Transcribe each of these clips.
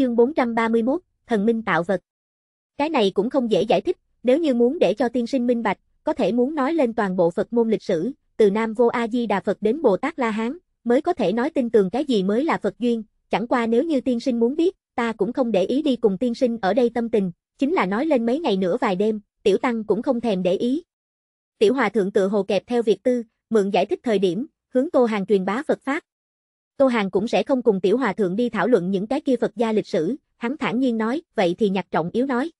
chương 431, thần minh tạo vật. Cái này cũng không dễ giải thích, nếu như muốn để cho tiên sinh minh bạch, có thể muốn nói lên toàn bộ Phật môn lịch sử, từ Nam Vô A Di Đà Phật đến Bồ Tát La Hán, mới có thể nói tin tưởng cái gì mới là Phật duyên, chẳng qua nếu như tiên sinh muốn biết, ta cũng không để ý đi cùng tiên sinh ở đây tâm tình, chính là nói lên mấy ngày nữa vài đêm, tiểu tăng cũng không thèm để ý. Tiểu hòa thượng tự hồ kẹp theo việc tư, mượn giải thích thời điểm, hướng Tô Hàng truyền bá Phật pháp, Tô Hàng cũng sẽ không cùng tiểu hòa thượng đi thảo luận những cái kia Phật gia lịch sử, hắn thản nhiên nói, vậy thì nhạc trọng yếu nói.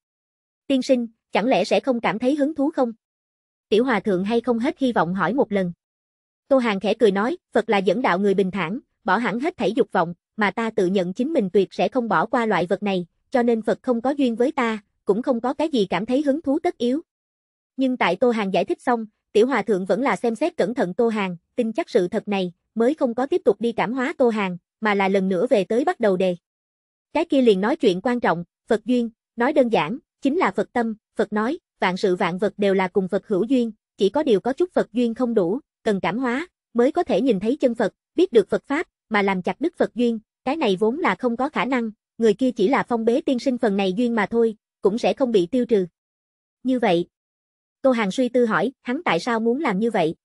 Tiên sinh, chẳng lẽ sẽ không cảm thấy hứng thú không? Tiểu hòa thượng hay không hết hy vọng hỏi một lần. Tô Hàng khẽ cười nói, Phật là dẫn đạo người bình thản, bỏ hẳn hết thảy dục vọng, mà ta tự nhận chính mình tuyệt sẽ không bỏ qua loại vật này, cho nên Phật không có duyên với ta, cũng không có cái gì cảm thấy hứng thú tất yếu. Nhưng tại Tô Hàng giải thích xong, Tiểu Hòa Thượng vẫn là xem xét cẩn thận Tô Hàng, tin chắc sự thật này, mới không có tiếp tục đi cảm hóa Tô Hàng, mà là lần nữa về tới bắt đầu đề. Cái kia liền nói chuyện quan trọng, Phật duyên, nói đơn giản, chính là Phật tâm, Phật nói, vạn sự vạn vật đều là cùng Phật hữu duyên, chỉ có điều có chút Phật duyên không đủ, cần cảm hóa, mới có thể nhìn thấy chân Phật, biết được Phật Pháp, mà làm chặt đứt Phật duyên, cái này vốn là không có khả năng, người kia chỉ là phong bế tiên sinh phần này duyên mà thôi, cũng sẽ không bị tiêu trừ. Như vậy, Tô Hàng suy tư hỏi, hắn tại sao muốn làm như vậy?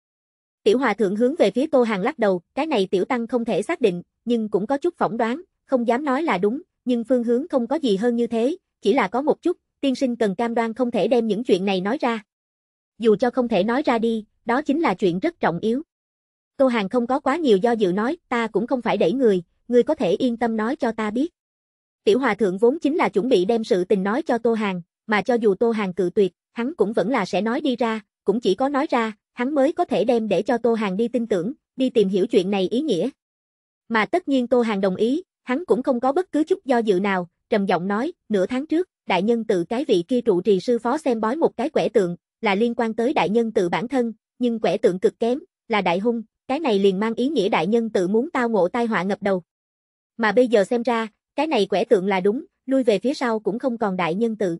Tiểu hòa thượng hướng về phía cô hàng lắc đầu, cái này tiểu tăng không thể xác định, nhưng cũng có chút phỏng đoán, không dám nói là đúng, nhưng phương hướng không có gì hơn như thế, chỉ là có một chút, tiên sinh cần cam đoan không thể đem những chuyện này nói ra. Dù cho không thể nói ra đi, đó chính là chuyện rất trọng yếu. Tô Hàng không có quá nhiều do dự nói, ta cũng không phải để người, người có thể yên tâm nói cho ta biết. Tiểu Hòa Thượng vốn chính là chuẩn bị đem sự tình nói cho Tô Hàng, mà cho dù Tô Hàng cự tuyệt, hắn cũng vẫn là sẽ nói đi ra, cũng chỉ có nói ra, hắn mới có thể đem để cho Tô Hàng đi tin tưởng, đi tìm hiểu chuyện này ý nghĩa. Mà tất nhiên Tô Hàng đồng ý, hắn cũng không có bất cứ chút do dự nào, trầm giọng nói, nửa tháng trước, đại nhân tự cái vị kia trụ trì sư phó xem bói một cái quẻ tượng, là liên quan tới đại nhân tự bản thân, nhưng quẻ tượng cực kém, là đại hung, cái này liền mang ý nghĩa đại nhân tự muốn tao ngộ tai họa ngập đầu. Mà bây giờ xem ra, cái này quẻ tượng là đúng, lui về phía sau cũng không còn đại nhân tự.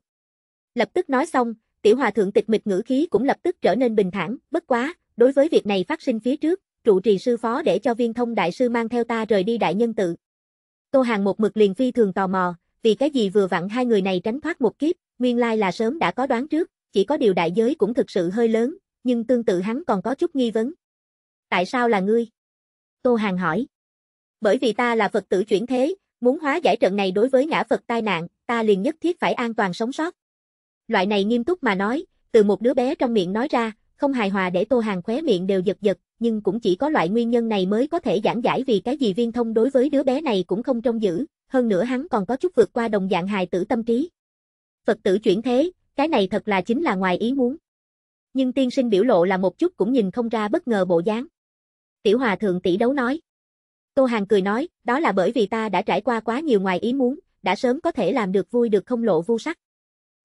Lập tức nói xong, tiểu hòa thượng tịch mịch ngữ khí cũng lập tức trở nên bình thản, bất quá, đối với việc này phát sinh phía trước, trụ trì sư phó để cho viên thông đại sư mang theo ta rời đi đại nhân tự. Tô Hàng một mực liền phi thường tò mò, vì cái gì vừa vặn hai người này tránh thoát một kiếp, nguyên lai là sớm đã có đoán trước, chỉ có điều đại giới cũng thực sự hơi lớn, nhưng tương tự hắn còn có chút nghi vấn. Tại sao là ngươi? Tô Hàng hỏi. Bởi vì ta là Phật tử chuyển thế, muốn hóa giải trận này đối với ngã Phật tai nạn, ta liền nhất thiết phải an toàn sống sót. Loại này nghiêm túc mà nói, từ một đứa bé trong miệng nói ra, không hài hòa để Tô Hàng khóe miệng đều giật giật, nhưng cũng chỉ có loại nguyên nhân này mới có thể giảng giải vì cái gì viên thông đối với đứa bé này cũng không trông giữ, hơn nữa hắn còn có chút vượt qua đồng dạng hài tử tâm trí. Phật tử chuyển thế, cái này thật là chính là ngoài ý muốn. Nhưng tiên sinh biểu lộ là một chút cũng nhìn không ra bất ngờ bộ dáng. Tiểu Hòa Thượng tỷ đấu nói. Tô Hàng cười nói, đó là bởi vì ta đã trải qua quá nhiều ngoài ý muốn, đã sớm có thể làm được vui được không lộ vu sắc.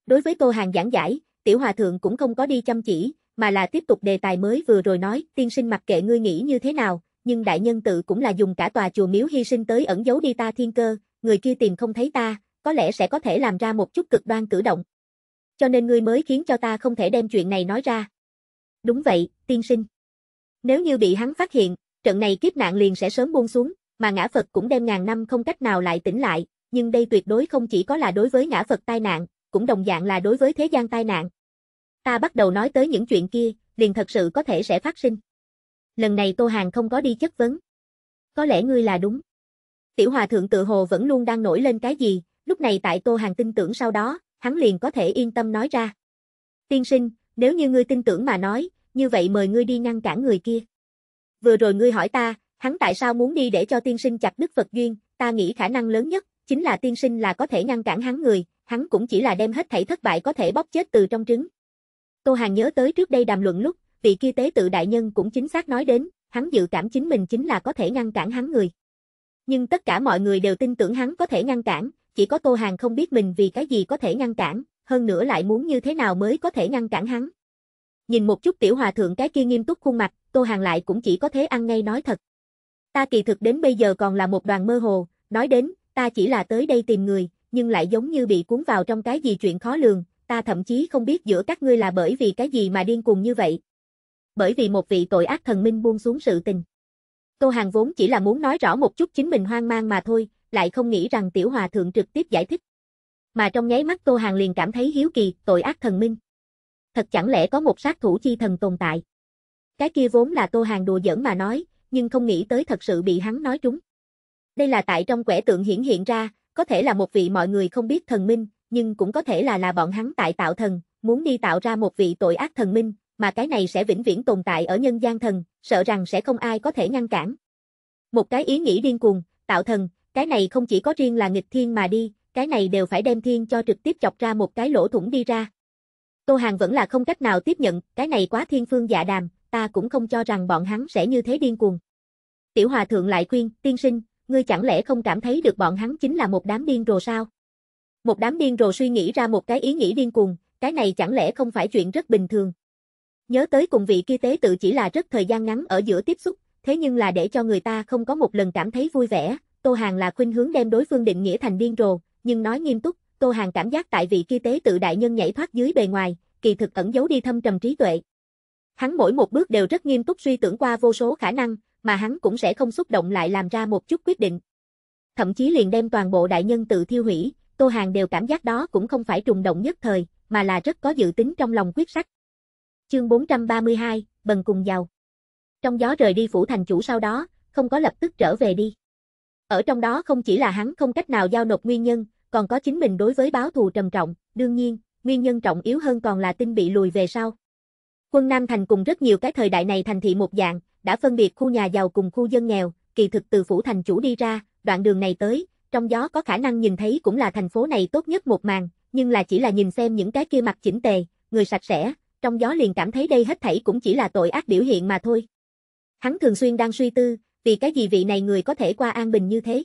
Đối với cô Hàng giảng giải, Tiểu Hòa Thượng cũng không có đi chăm chỉ, mà là tiếp tục đề tài mới vừa rồi nói, tiên sinh mặc kệ ngươi nghĩ như thế nào, nhưng đại nhân tự cũng là dùng cả tòa chùa miếu hy sinh tới ẩn giấu đi ta thiên cơ, người kia tìm không thấy ta, có lẽ sẽ có thể làm ra một chút cực đoan cử động. Cho nên ngươi mới khiến cho ta không thể đem chuyện này nói ra. Đúng vậy, tiên sinh. Nếu như bị hắn phát hiện, trận này kiếp nạn liền sẽ sớm buông xuống, mà ngã Phật cũng đem ngàn năm không cách nào lại tỉnh lại, nhưng đây tuyệt đối không chỉ có là đối với ngã Phật tai nạn, cũng đồng dạng là đối với thế gian tai nạn. Ta bắt đầu nói tới những chuyện kia, liền thật sự có thể sẽ phát sinh. Lần này Tô Hàng không có đi chất vấn. Có lẽ ngươi là đúng. Tiểu Hòa Thượng tự hồ vẫn luôn đang nổi lên cái gì, lúc này tại Tô Hàng tin tưởng sau đó, hắn liền có thể yên tâm nói ra. Tiên sinh, nếu như ngươi tin tưởng mà nói, như vậy mời ngươi đi ngăn cản người kia. Vừa rồi ngươi hỏi ta, hắn tại sao muốn đi để cho tiên sinh chặt đứt Phật duyên, ta nghĩ khả năng lớn nhất, chính là tiên sinh là có thể ngăn cản hắn người, hắn cũng chỉ là đem hết thảy thất bại có thể bóc chết từ trong trứng. Tô Hàng nhớ tới trước đây đàm luận lúc, vị kia tế tự đại nhân cũng chính xác nói đến, hắn dự cảm chính mình chính là có thể ngăn cản hắn người. Nhưng tất cả mọi người đều tin tưởng hắn có thể ngăn cản, chỉ có Tô Hàng không biết mình vì cái gì có thể ngăn cản, hơn nữa lại muốn như thế nào mới có thể ngăn cản hắn. Nhìn một chút tiểu hòa thượng cái kia nghiêm túc khuôn mặt, Tô Hàng lại cũng chỉ có thế ăn ngay nói thật. Ta kỳ thực đến bây giờ còn là một đoàn mơ hồ, nói đến, ta chỉ là tới đây tìm người, nhưng lại giống như bị cuốn vào trong cái gì chuyện khó lường, ta thậm chí không biết giữa các ngươi là bởi vì cái gì mà điên cuồng như vậy. Bởi vì một vị tội ác thần minh buông xuống sự tình. Tô Hàng vốn chỉ là muốn nói rõ một chút chính mình hoang mang mà thôi, lại không nghĩ rằng Tiểu Hòa Thượng trực tiếp giải thích. Mà trong nháy mắt Tô Hàng liền cảm thấy hiếu kỳ, tội ác thần minh. Thật chẳng lẽ có một sát thủ chi thần tồn tại? Cái kia vốn là Tô Hàng đùa giỡn mà nói, nhưng không nghĩ tới thật sự bị hắn nói trúng. Đây là tại trong quẻ tượng hiển hiện ra, có thể là một vị mọi người không biết thần minh, nhưng cũng có thể là là bọn hắn tại tạo thần, muốn đi tạo ra một vị tội ác thần minh, mà cái này sẽ vĩnh viễn tồn tại ở nhân gian thần, sợ rằng sẽ không ai có thể ngăn cản. Một cái ý nghĩ điên cuồng, tạo thần, cái này không chỉ có riêng là nghịch thiên mà đi, cái này đều phải đem thiên cho trực tiếp chọc ra một cái lỗ thủng đi ra. Tô Hàng vẫn là không cách nào tiếp nhận, cái này quá thiên phương dạ đàm, ta cũng không cho rằng bọn hắn sẽ như thế điên cuồng. Tiểu Hòa Thượng lại khuyên, tiên sinh, ngươi chẳng lẽ không cảm thấy được bọn hắn chính là một đám điên rồ sao? Một đám điên rồ suy nghĩ ra một cái ý nghĩ điên cuồng, cái này chẳng lẽ không phải chuyện rất bình thường. Nhớ tới cùng vị kia tế tự chỉ là rất thời gian ngắn ở giữa tiếp xúc, thế nhưng là để cho người ta không có một lần cảm thấy vui vẻ, Tô Hàng là khuynh hướng đem đối phương định nghĩa thành điên rồ, nhưng nói nghiêm túc, Tô Hàng cảm giác tại vị kia tế tự đại nhân nhảy thoát dưới bề ngoài, kỳ thực ẩn giấu đi thâm trầm trí tuệ. Hắn mỗi một bước đều rất nghiêm túc suy tưởng qua vô số khả năng, mà hắn cũng sẽ không xúc động lại làm ra một chút quyết định. Thậm chí liền đem toàn bộ đại nhân tự thiêu hủy, Tô Hàng đều cảm giác đó cũng không phải trùng động nhất thời, mà là rất có dự tính trong lòng quyết sách. Chương 432, Bần cùng giàu. Trong gió rời đi phủ thành chủ sau đó, không có lập tức trở về đi. Ở trong đó không chỉ là hắn không cách nào giao nộp nguyên nhân, còn có chính mình đối với báo thù trầm trọng, đương nhiên, nguyên nhân trọng yếu hơn còn là tin bị lùi về sau. Quân Nam Thành cùng rất nhiều cái thời đại này thành thị một dạng, đã phân biệt khu nhà giàu cùng khu dân nghèo, kỳ thực từ phủ thành chủ đi ra, đoạn đường này tới, trong gió có khả năng nhìn thấy cũng là thành phố này tốt nhất một màn, nhưng là chỉ là nhìn xem những cái kia mặt chỉnh tề, người sạch sẽ, trong gió liền cảm thấy đây hết thảy cũng chỉ là tội ác biểu hiện mà thôi. Hắn thường xuyên đang suy tư, vì cái gì vị này người có thể qua an bình như thế.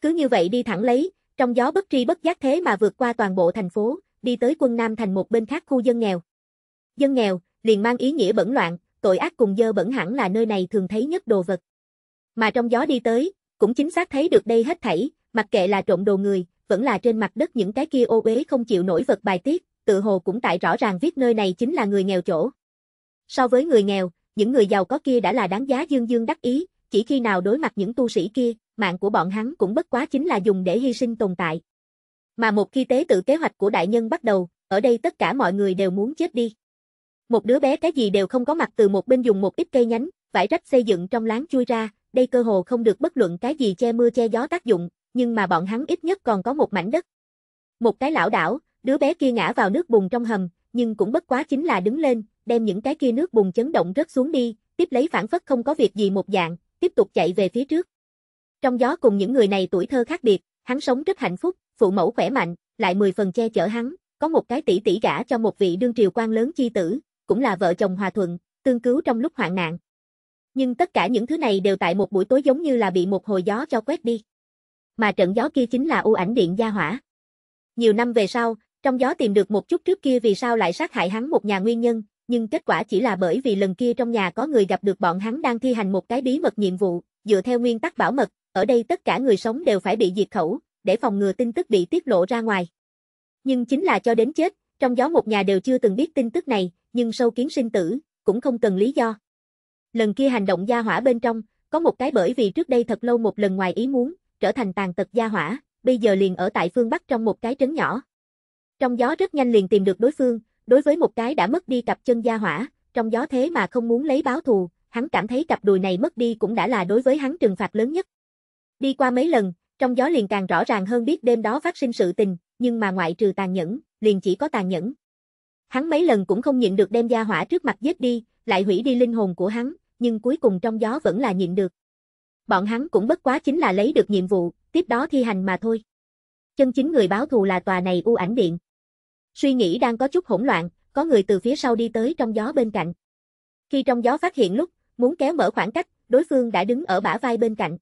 Cứ như vậy đi thẳng lấy, trong gió bất tri bất giác thế mà vượt qua toàn bộ thành phố, đi tới quân Nam thành một bên khác khu dân nghèo. Dân nghèo, liền mang ý nghĩa bẩn loạn, tội ác cùng dơ bẩn hẳn là nơi này thường thấy nhất đồ vật. Mà trong gió đi tới, cũng chính xác thấy được đây hết thảy, mặc kệ là trộm đồ người, vẫn là trên mặt đất những cái kia ô uế không chịu nổi vật bài tiết, tự hồ cũng tại rõ ràng viết nơi này chính là người nghèo chỗ. So với người nghèo, những người giàu có kia đã là đáng giá dương dương đắc ý, chỉ khi nào đối mặt những tu sĩ kia, mạng của bọn hắn cũng bất quá chính là dùng để hy sinh tồn tại. Mà một khi tế tự kế hoạch của đại nhân bắt đầu, ở đây tất cả mọi người đều muốn chết đi. Một đứa bé cái gì đều không có mặt từ một bên dùng một ít cây nhánh, vải rách xây dựng trong láng chui ra, đây cơ hồ không được bất luận cái gì che mưa che gió tác dụng, nhưng mà bọn hắn ít nhất còn có một mảnh đất. Một cái lão đảo, đứa bé kia ngã vào nước bùn trong hầm, nhưng cũng bất quá chính là đứng lên, đem những cái kia nước bùn chấn động rất xuống đi, tiếp lấy phản phất không có việc gì một dạng, tiếp tục chạy về phía trước. Trong gió cùng những người này tuổi thơ khác biệt, hắn sống rất hạnh phúc, phụ mẫu khỏe mạnh, lại mười phần che chở hắn, có một cái tỷ tỷ gả cho một vị đương triều quan lớn chi tử, cũng là vợ chồng hòa thuận, tương cứu trong lúc hoạn nạn. Nhưng tất cả những thứ này đều tại một buổi tối giống như là bị một hồi gió cho quét đi. Mà trận gió kia chính là u ảnh điện gia hỏa. Nhiều năm về sau, trong gió tìm được một chút trước kia vì sao lại sát hại hắn một nhà nguyên nhân, nhưng kết quả chỉ là bởi vì lần kia trong nhà có người gặp được bọn hắn đang thi hành một cái bí mật nhiệm vụ, dựa theo nguyên tắc bảo mật, ở đây tất cả người sống đều phải bị diệt khẩu, để phòng ngừa tin tức bị tiết lộ ra ngoài. Nhưng chính là cho đến chết, trong gió một nhà đều chưa từng biết tin tức này, nhưng sâu kiến sinh tử, cũng không cần lý do. Lần kia hành động gia hỏa bên trong, có một cái bởi vì trước đây thật lâu một lần ngoài ý muốn, trở thành tàn tật gia hỏa, bây giờ liền ở tại phương Bắc trong một cái trấn nhỏ. Trong gió rất nhanh liền tìm được đối phương, đối với một cái đã mất đi cặp chân gia hỏa, trong gió thế mà không muốn lấy báo thù, hắn cảm thấy cặp đùi này mất đi cũng đã là đối với hắn trừng phạt lớn nhất. Đi qua mấy lần, trong gió liền càng rõ ràng hơn biết đêm đó phát sinh sự tình, nhưng mà ngoại trừ tàn nhẫn, liền chỉ có tàn nhẫn. Hắn mấy lần cũng không nhịn được đem gia hỏa trước mặt giết đi, lại hủy đi linh hồn của hắn, nhưng cuối cùng trong gió vẫn là nhịn được. Bọn hắn cũng bất quá chính là lấy được nhiệm vụ, tiếp đó thi hành mà thôi. Chân chính người báo thù là tòa này u ảnh điện. Suy nghĩ đang có chút hỗn loạn, có người từ phía sau đi tới trong gió bên cạnh. Khi trong gió phát hiện lúc, muốn kéo mở khoảng cách, đối phương đã đứng ở bả vai bên cạnh.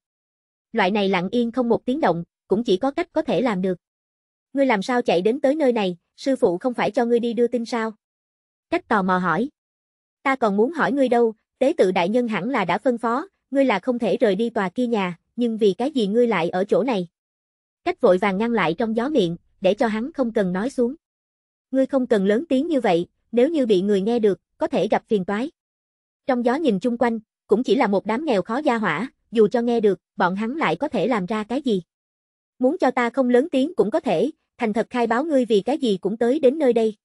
Loại này lặng yên không một tiếng động, cũng chỉ có cách có thể làm được. Ngươi làm sao chạy đến tới nơi này, sư phụ không phải cho ngươi đi đưa tin sao? Cách tò mò hỏi. Ta còn muốn hỏi ngươi đâu, tế tự đại nhân hẳn là đã phân phó, ngươi là không thể rời đi tòa kia nhà, nhưng vì cái gì ngươi lại ở chỗ này? Cách vội vàng ngăn lại trong gió miệng, để cho hắn không cần nói xuống. Ngươi không cần lớn tiếng như vậy, nếu như bị người nghe được, có thể gặp phiền toái. Trong gió nhìn chung quanh, cũng chỉ là một đám nghèo khó gia hỏa, dù cho nghe được, bọn hắn lại có thể làm ra cái gì? Muốn cho ta không lớn tiếng cũng có thể, thành thật khai báo ngươi vì cái gì cũng tới đến nơi đây.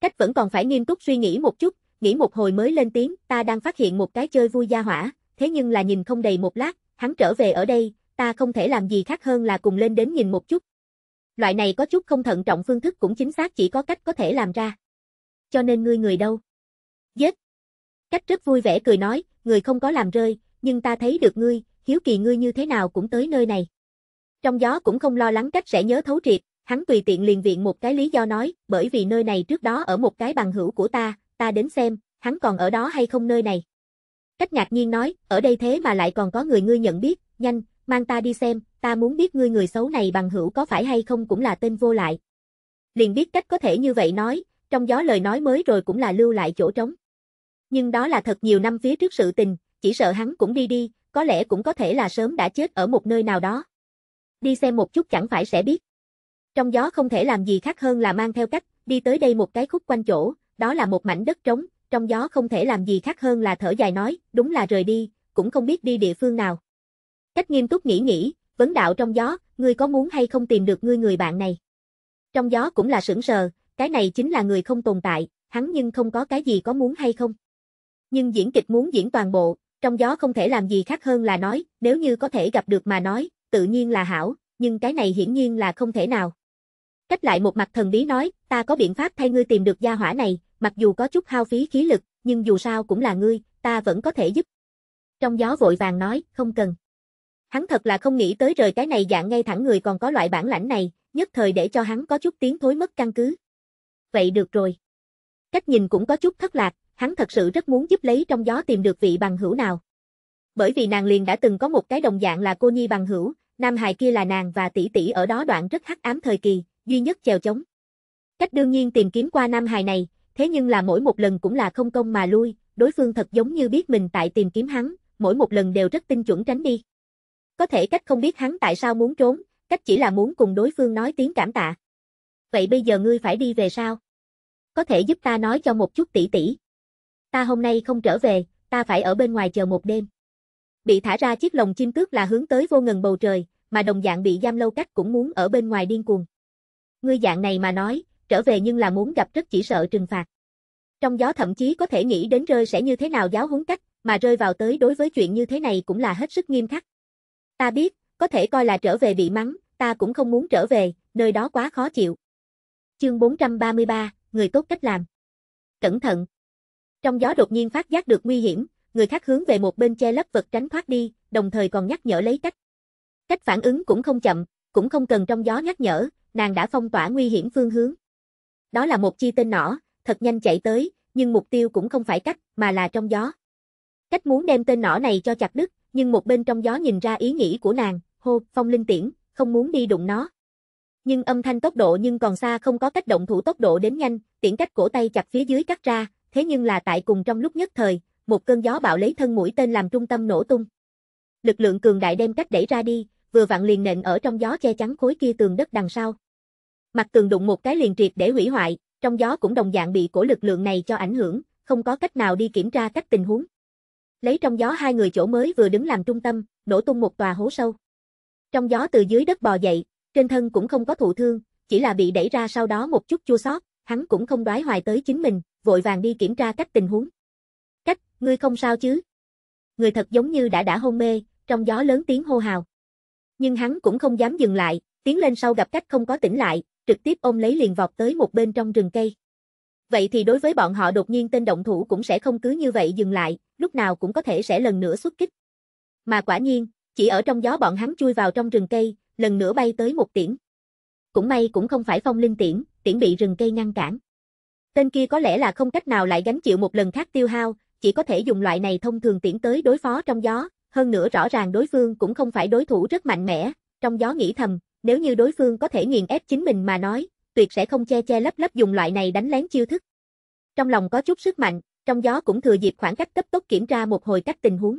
Cách vẫn còn phải nghiêm túc suy nghĩ một chút, nghĩ một hồi mới lên tiếng, ta đang phát hiện một cái chơi vui gia hỏa, thế nhưng là nhìn không đầy một lát, hắn trở về ở đây, ta không thể làm gì khác hơn là cùng lên đến nhìn một chút. Loại này có chút không thận trọng phương thức cũng chính xác chỉ có cách có thể làm ra. Cho nên ngươi người đâu? Giết! Cách rất vui vẻ cười nói, người không có làm rơi, nhưng ta thấy được ngươi, hiếu kỳ ngươi như thế nào cũng tới nơi này. Trong gió cũng không lo lắng cách sẽ nhớ thấu triệt, Hắn tùy tiện liền viện một cái lý do nói, bởi vì nơi này trước đó ở một cái bằng hữu của ta, ta đến xem, hắn còn ở đó hay không nơi này. Cách ngạc nhiên nói, ở đây thế mà lại còn có người ngươi nhận biết, nhanh, mang ta đi xem, ta muốn biết ngươi người xấu này bằng hữu có phải hay không cũng là tên vô lại. Liền biết cách có thể như vậy nói, trong gió lời nói mới rồi cũng là lưu lại chỗ trống. Nhưng đó là thật nhiều năm phía trước sự tình, chỉ sợ hắn cũng đi đi, có lẽ cũng có thể là sớm đã chết ở một nơi nào đó. Đi xem một chút chẳng phải sẽ biết. Trong gió không thể làm gì khác hơn là mang theo cách, đi tới đây một cái khúc quanh chỗ, đó là một mảnh đất trống, trong gió không thể làm gì khác hơn là thở dài nói, đúng là rời đi, cũng không biết đi địa phương nào. Cách nghiêm túc nghĩ nghĩ, vấn đạo trong gió, ngươi có muốn hay không tìm được ngươi người bạn này? Trong gió cũng là sững sờ, cái này chính là người không tồn tại, hắn nhưng không có cái gì có muốn hay không. Nhưng diễn kịch muốn diễn toàn bộ, trong gió không thể làm gì khác hơn là nói, nếu như có thể gặp được mà nói, tự nhiên là hảo, nhưng cái này hiển nhiên là không thể nào. Cách lại một mặt thần bí nói, ta có biện pháp thay ngươi tìm được gia hỏa này, mặc dù có chút hao phí khí lực, nhưng dù sao cũng là ngươi, ta vẫn có thể giúp. Trong gió vội vàng nói, không cần. Hắn thật là không nghĩ tới rời cái này dạng ngay thẳng người còn có loại bản lãnh này, nhất thời để cho hắn có chút tiếng thối mất căn cứ. Vậy được rồi. Cách nhìn cũng có chút thất lạc, hắn thật sự rất muốn giúp lấy trong gió tìm được vị bằng hữu nào. Bởi vì nàng liền đã từng có một cái đồng dạng là cô nhi bằng hữu, nam hài kia là nàng và tỷ tỷ ở đó đoạn rất hắc ám thời kỳ, duy nhất chèo chống. Cách đương nhiên tìm kiếm qua Nam Hài này, thế nhưng là mỗi một lần cũng là không công mà lui, đối phương thật giống như biết mình tại tìm kiếm hắn, mỗi một lần đều rất tinh chuẩn tránh đi. Có thể cách không biết hắn tại sao muốn trốn, cách chỉ là muốn cùng đối phương nói tiếng cảm tạ. Vậy bây giờ ngươi phải đi về sao? Có thể giúp ta nói cho một chút tỷ tỷ. Ta hôm nay không trở về, ta phải ở bên ngoài chờ một đêm. Bị thả ra chiếc lồng chim cước là hướng tới vô ngần bầu trời, mà đồng dạng bị giam lâu cách cũng muốn ở bên ngoài điên cuồng. Ngươi dạng này mà nói, trở về nhưng là muốn gặp rất chỉ sợ trừng phạt. Trong gió thậm chí có thể nghĩ đến rơi sẽ như thế nào giáo huấn cách, mà rơi vào tới đối với chuyện như thế này cũng là hết sức nghiêm khắc. Ta biết, có thể coi là trở về bị mắng, ta cũng không muốn trở về, nơi đó quá khó chịu. Chương 433, người tốt cách làm. Cẩn thận. Trong gió đột nhiên phát giác được nguy hiểm, người khác hướng về một bên che lấp vật tránh thoát đi, đồng thời còn nhắc nhở lấy cách. Cách phản ứng cũng không chậm, cũng không cần trong gió nhắc nhở, nàng đã phong tỏa nguy hiểm phương hướng. Đó là một chi tên nỏ, thật nhanh chạy tới, nhưng mục tiêu cũng không phải cách, mà là trong gió. Cách muốn đem tên nỏ này cho chặt đứt, nhưng một bên trong gió nhìn ra ý nghĩ của nàng, hô, phong linh tiễn, không muốn đi đụng nó. Nhưng âm thanh tốc độ nhưng còn xa không có cách động thủ tốc độ đến nhanh, tiễn cách cổ tay chặt phía dưới cắt ra, thế nhưng là tại cùng trong lúc nhất thời, một cơn gió bạo lấy thân mũi tên làm trung tâm nổ tung. Lực lượng cường đại đem cách đẩy ra đi, vừa vặn liền nện ở trong gió che chắn khối kia tường đất đằng sau. Mặt tường đụng một cái liền triệt để hủy hoại, trong gió cũng đồng dạng bị cổ lực lượng này cho ảnh hưởng, không có cách nào đi kiểm tra các tình huống. Lấy trong gió hai người chỗ mới vừa đứng làm trung tâm, nổ tung một tòa hố sâu. Trong gió từ dưới đất bò dậy, trên thân cũng không có thụ thương, chỉ là bị đẩy ra sau đó một chút chua xót, hắn cũng không đoái hoài tới chính mình, vội vàng đi kiểm tra các tình huống. Cách, ngươi không sao chứ? Người thật giống như đã đã hôn mê, trong gió lớn tiếng hô hào nhưng hắn cũng không dám dừng lại, tiến lên sau gặp cách không có tỉnh lại, trực tiếp ôm lấy liền vọt tới một bên trong rừng cây. Vậy thì đối với bọn họ đột nhiên tên động thủ cũng sẽ không cứ như vậy dừng lại, lúc nào cũng có thể sẽ lần nữa xuất kích. Mà quả nhiên, chỉ ở trong gió bọn hắn chui vào trong rừng cây, lần nữa bay tới một tiễn. Cũng may cũng không phải phong linh tiễn, tiễn bị rừng cây ngăn cản. Tên kia có lẽ là không cách nào lại gánh chịu một lần khác tiêu hao, chỉ có thể dùng loại này thông thường tiễn tới đối phó trong gió, hơn nữa rõ ràng đối phương cũng không phải đối thủ rất mạnh mẽ, trong gió nghĩ thầm, nếu như đối phương có thể nghiền ép chính mình mà nói, tuyệt sẽ không che che lấp lấp dùng loại này đánh lén chiêu thức. Trong lòng có chút sức mạnh, trong gió cũng thừa dịp khoảng cách cấp tốc kiểm tra một hồi các tình huống.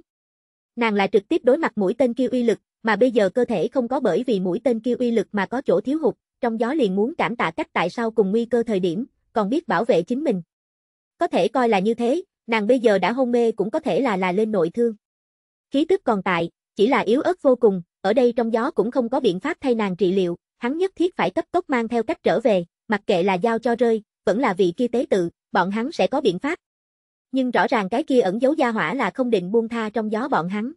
Nàng lại trực tiếp đối mặt mũi tên kia uy lực, mà bây giờ cơ thể không có bởi vì mũi tên kia uy lực mà có chỗ thiếu hụt, trong gió liền muốn cảm tạ cách tại sao cùng nguy cơ thời điểm, còn biết bảo vệ chính mình. Có thể coi là như thế, nàng bây giờ đã hôn mê cũng có thể là là lên nội thương khí tức còn tại, chỉ là yếu ớt vô cùng, ở đây trong gió cũng không có biện pháp thay nàng trị liệu, hắn nhất thiết phải cấp tốc mang theo cách trở về, mặc kệ là giao cho rơi, vẫn là vị kia tế tự, bọn hắn sẽ có biện pháp. Nhưng rõ ràng cái kia ẩn giấu gia hỏa là không định buông tha trong gió bọn hắn.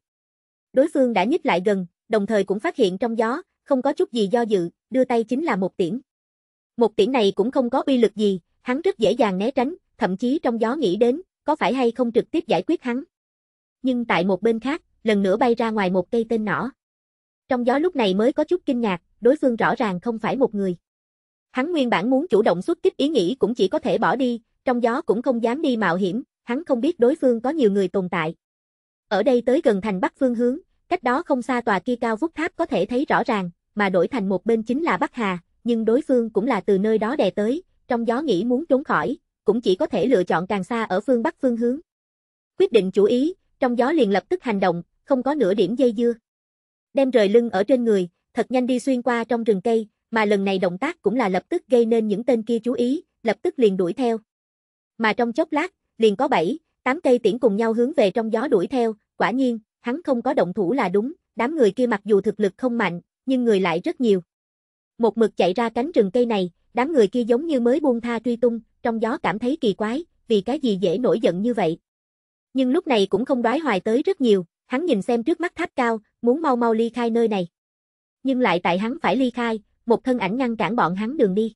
Đối phương đã nhích lại gần, đồng thời cũng phát hiện trong gió, không có chút gì do dự, đưa tay chính là một tiễn. Một tiễn này cũng không có uy lực gì, hắn rất dễ dàng né tránh, thậm chí trong gió nghĩ đến, có phải hay không trực tiếp giải quyết hắn nhưng tại một bên khác, lần nữa bay ra ngoài một cây tên nỏ. Trong gió lúc này mới có chút kinh ngạc, đối phương rõ ràng không phải một người. Hắn nguyên bản muốn chủ động xuất kích ý nghĩ cũng chỉ có thể bỏ đi, trong gió cũng không dám đi mạo hiểm, hắn không biết đối phương có nhiều người tồn tại. Ở đây tới gần thành Bắc phương hướng, cách đó không xa tòa kia cao vút tháp có thể thấy rõ ràng, mà đổi thành một bên chính là Bắc Hà, nhưng đối phương cũng là từ nơi đó đè tới, trong gió nghĩ muốn trốn khỏi, cũng chỉ có thể lựa chọn càng xa ở phương Bắc phương hướng. Quyết định chủ ý, trong gió liền lập tức hành động, không có nửa điểm dây dưa. Đem rời lưng ở trên người, thật nhanh đi xuyên qua trong rừng cây, mà lần này động tác cũng là lập tức gây nên những tên kia chú ý, lập tức liền đuổi theo. Mà trong chốc lát, liền có bảy, tám cây tiễn cùng nhau hướng về trong gió đuổi theo, quả nhiên, hắn không có động thủ là đúng, đám người kia mặc dù thực lực không mạnh, nhưng người lại rất nhiều. Một mực chạy ra cánh rừng cây này, đám người kia giống như mới buông tha truy tung, trong gió cảm thấy kỳ quái, vì cái gì dễ nổi giận như vậy nhưng lúc này cũng không đoái hoài tới rất nhiều, hắn nhìn xem trước mắt tháp cao, muốn mau mau ly khai nơi này. Nhưng lại tại hắn phải ly khai, một thân ảnh ngăn cản bọn hắn đường đi.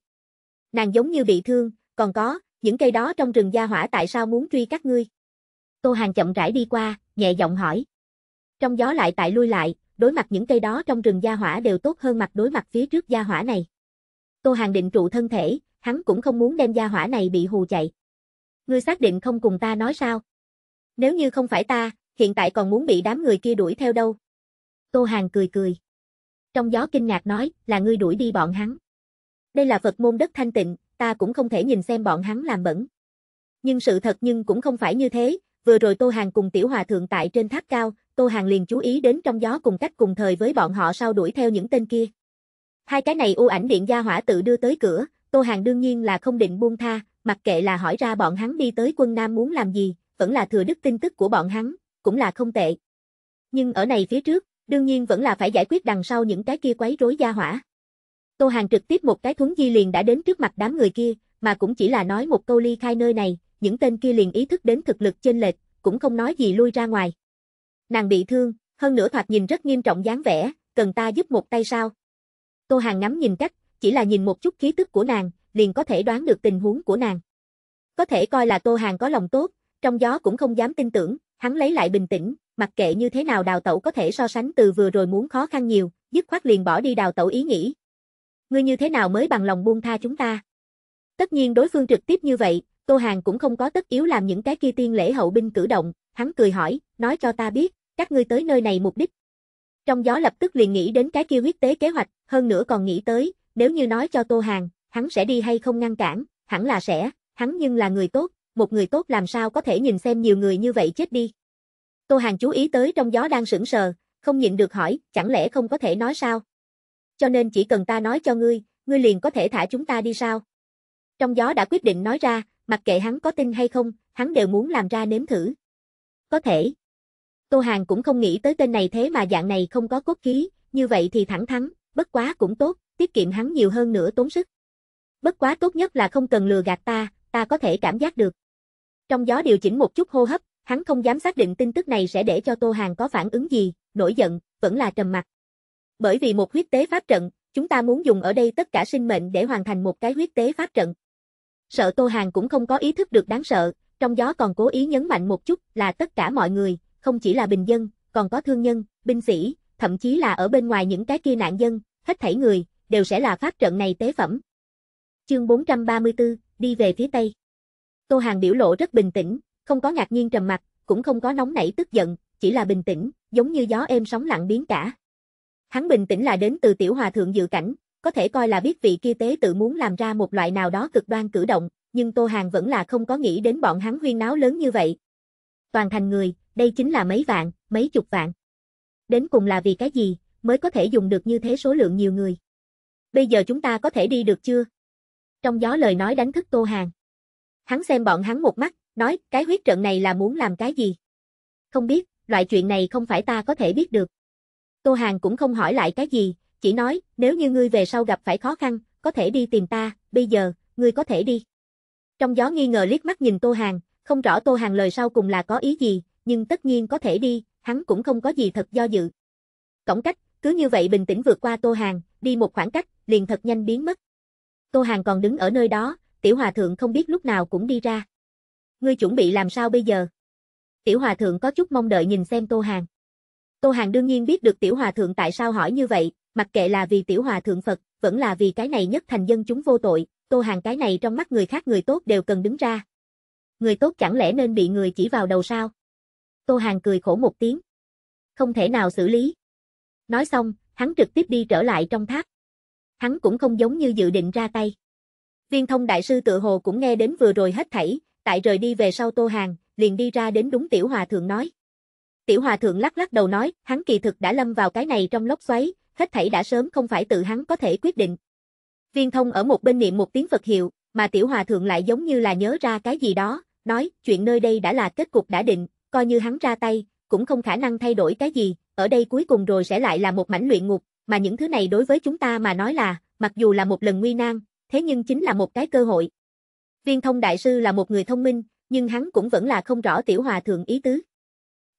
Nàng giống như bị thương, còn có, những cây đó trong rừng gia hỏa tại sao muốn truy các ngươi? Tô Hàng chậm rãi đi qua, nhẹ giọng hỏi. Trong gió lại tại lui lại, đối mặt những cây đó trong rừng gia hỏa đều tốt hơn mặt đối mặt phía trước gia hỏa này. Tô Hàng định trụ thân thể, hắn cũng không muốn đem gia hỏa này bị hù chạy. Ngươi xác định không cùng ta nói sao? Nếu như không phải ta, hiện tại còn muốn bị đám người kia đuổi theo đâu. Tô Hàng cười cười. Trong gió kinh ngạc nói, là ngươi đuổi đi bọn hắn. Đây là Phật môn đất thanh tịnh, ta cũng không thể nhìn xem bọn hắn làm bẩn. Nhưng sự thật nhưng cũng không phải như thế, vừa rồi Tô Hàng cùng Tiểu Hòa Thượng tại trên tháp cao, Tô Hàng liền chú ý đến trong gió cùng cách cùng thời với bọn họ sau đuổi theo những tên kia. Hai cái này u ảnh điện gia hỏa tự đưa tới cửa, Tô Hàng đương nhiên là không định buông tha, mặc kệ là hỏi ra bọn hắn đi tới quân Nam muốn làm gì, vẫn là thừa đức tin tức của bọn hắn, cũng là không tệ. Nhưng ở này phía trước, đương nhiên vẫn là phải giải quyết đằng sau những cái kia quấy rối gia hỏa. Tô Hàng trực tiếp một cái thuấn di liền đã đến trước mặt đám người kia, mà cũng chỉ là nói một câu ly khai nơi này, những tên kia liền ý thức đến thực lực chênh lệch, cũng không nói gì lui ra ngoài. Nàng bị thương, hơn nữa thoạt nhìn rất nghiêm trọng dáng vẻ, cần ta giúp một tay sao? Tô Hàng ngắm nhìn cách, chỉ là nhìn một chút khí tức của nàng, liền có thể đoán được tình huống của nàng. Có thể coi là Tô Hàng có lòng tốt, trong gió cũng không dám tin tưởng, hắn lấy lại bình tĩnh, mặc kệ như thế nào đào tẩu có thể so sánh từ vừa rồi muốn khó khăn nhiều, dứt khoát liền bỏ đi đào tẩu ý nghĩ. Ngươi như thế nào mới bằng lòng buông tha chúng ta? Tất nhiên đối phương trực tiếp như vậy, Tô Hàng cũng không có tất yếu làm những cái kia tiên lễ hậu binh cử động, hắn cười hỏi, nói cho ta biết, các ngươi tới nơi này mục đích. Trong gió lập tức liền nghĩ đến cái kia huyết tế kế hoạch, hơn nữa còn nghĩ tới, nếu như nói cho Tô Hàng, hắn sẽ đi hay không ngăn cản, hẳn là sẽ, hắn nhưng là người tốt, một người tốt làm sao có thể nhìn xem nhiều người như vậy chết đi. Tô Hàng chú ý tới trong gió đang sững sờ, không nhịn được hỏi, chẳng lẽ không có thể nói sao? Cho nên chỉ cần ta nói cho ngươi, ngươi liền có thể thả chúng ta đi sao? Trong gió đã quyết định nói ra, mặc kệ hắn có tin hay không, hắn đều muốn làm ra nếm thử. Có thể. Tô Hàng cũng không nghĩ tới tên này thế mà dạng này không có cốt khí, như vậy thì thẳng thắn, bất quá cũng tốt, tiết kiệm hắn nhiều hơn nữa tốn sức. Bất quá tốt nhất là không cần lừa gạt ta, ta có thể cảm giác được. Trong gió điều chỉnh một chút hô hấp, hắn không dám xác định tin tức này sẽ để cho Tô Hàng có phản ứng gì, nổi giận, vẫn là trầm mặt. Bởi vì một huyết tế pháp trận, chúng ta muốn dùng ở đây tất cả sinh mệnh để hoàn thành một cái huyết tế pháp trận. Sợ Tô Hàng cũng không có ý thức được đáng sợ, trong gió còn cố ý nhấn mạnh một chút là tất cả mọi người, không chỉ là bình dân, còn có thương nhân, binh sĩ, thậm chí là ở bên ngoài những cái kia nạn dân, hết thảy người, đều sẽ là pháp trận này tế phẩm. Chương 434, đi về phía Tây. Tô Hàng biểu lộ rất bình tĩnh, không có ngạc nhiên trầm mặt, cũng không có nóng nảy tức giận, chỉ là bình tĩnh, giống như gió êm sóng lặng biến cả. Hắn bình tĩnh là đến từ tiểu hòa thượng dự cảnh, có thể coi là biết vị kia tế tự muốn làm ra một loại nào đó cực đoan cử động, nhưng Tô Hàng vẫn là không có nghĩ đến bọn hắn huyên náo lớn như vậy. Toàn thành người, đây chính là mấy vạn, mấy chục vạn. Đến cùng là vì cái gì, mới có thể dùng được như thế số lượng nhiều người. Bây giờ chúng ta có thể đi được chưa? Trong gió lời nói đánh thức Tô Hàng. Hắn xem bọn hắn một mắt, nói, cái huyết trận này là muốn làm cái gì? Không biết, loại chuyện này không phải ta có thể biết được. Tô Hàng cũng không hỏi lại cái gì, chỉ nói, nếu như ngươi về sau gặp phải khó khăn, có thể đi tìm ta, bây giờ, ngươi có thể đi. Trong gió nghi ngờ liếc mắt nhìn Tô Hàng, không rõ Tô Hàng lời sau cùng là có ý gì, nhưng tất nhiên có thể đi, hắn cũng không có gì thật do dự. Cổng cách, cứ như vậy bình tĩnh vượt qua Tô Hàng, đi một khoảng cách, liền thật nhanh biến mất. Tô Hàng còn đứng ở nơi đó, tiểu hòa thượng không biết lúc nào cũng đi ra. Ngươi chuẩn bị làm sao bây giờ? Tiểu hòa thượng có chút mong đợi nhìn xem Tô Hàng. Tô Hàng đương nhiên biết được tiểu hòa thượng tại sao hỏi như vậy, mặc kệ là vì tiểu hòa thượng Phật, vẫn là vì cái này nhất thành dân chúng vô tội, Tô Hàng cái này trong mắt người khác người tốt đều cần đứng ra. Người tốt chẳng lẽ nên bị người chỉ vào đầu sao? Tô Hàng cười khổ một tiếng. Không thể nào xử lý. Nói xong, hắn trực tiếp đi trở lại trong tháp. Hắn cũng không giống như dự định ra tay. Viên thông đại sư tự hồ cũng nghe đến vừa rồi hết thảy, tại rời đi về sau Tô Hàng, liền đi ra đến đúng tiểu hòa thượng nói. Tiểu hòa thượng lắc lắc đầu nói, hắn kỳ thực đã lâm vào cái này trong lốc xoáy, hết thảy đã sớm không phải tự hắn có thể quyết định. Viên thông ở một bên niệm một tiếng Phật hiệu, mà tiểu hòa thượng lại giống như là nhớ ra cái gì đó, nói, chuyện nơi đây đã là kết cục đã định, coi như hắn ra tay, cũng không khả năng thay đổi cái gì, ở đây cuối cùng rồi sẽ lại là một mảnh luyện ngục, mà những thứ này đối với chúng ta mà nói là, mặc dù là một lần nguy nan, thế nhưng chính là một cái cơ hội. Viên thông đại sư là một người thông minh, nhưng hắn cũng vẫn là không rõ tiểu hòa thượng ý tứ.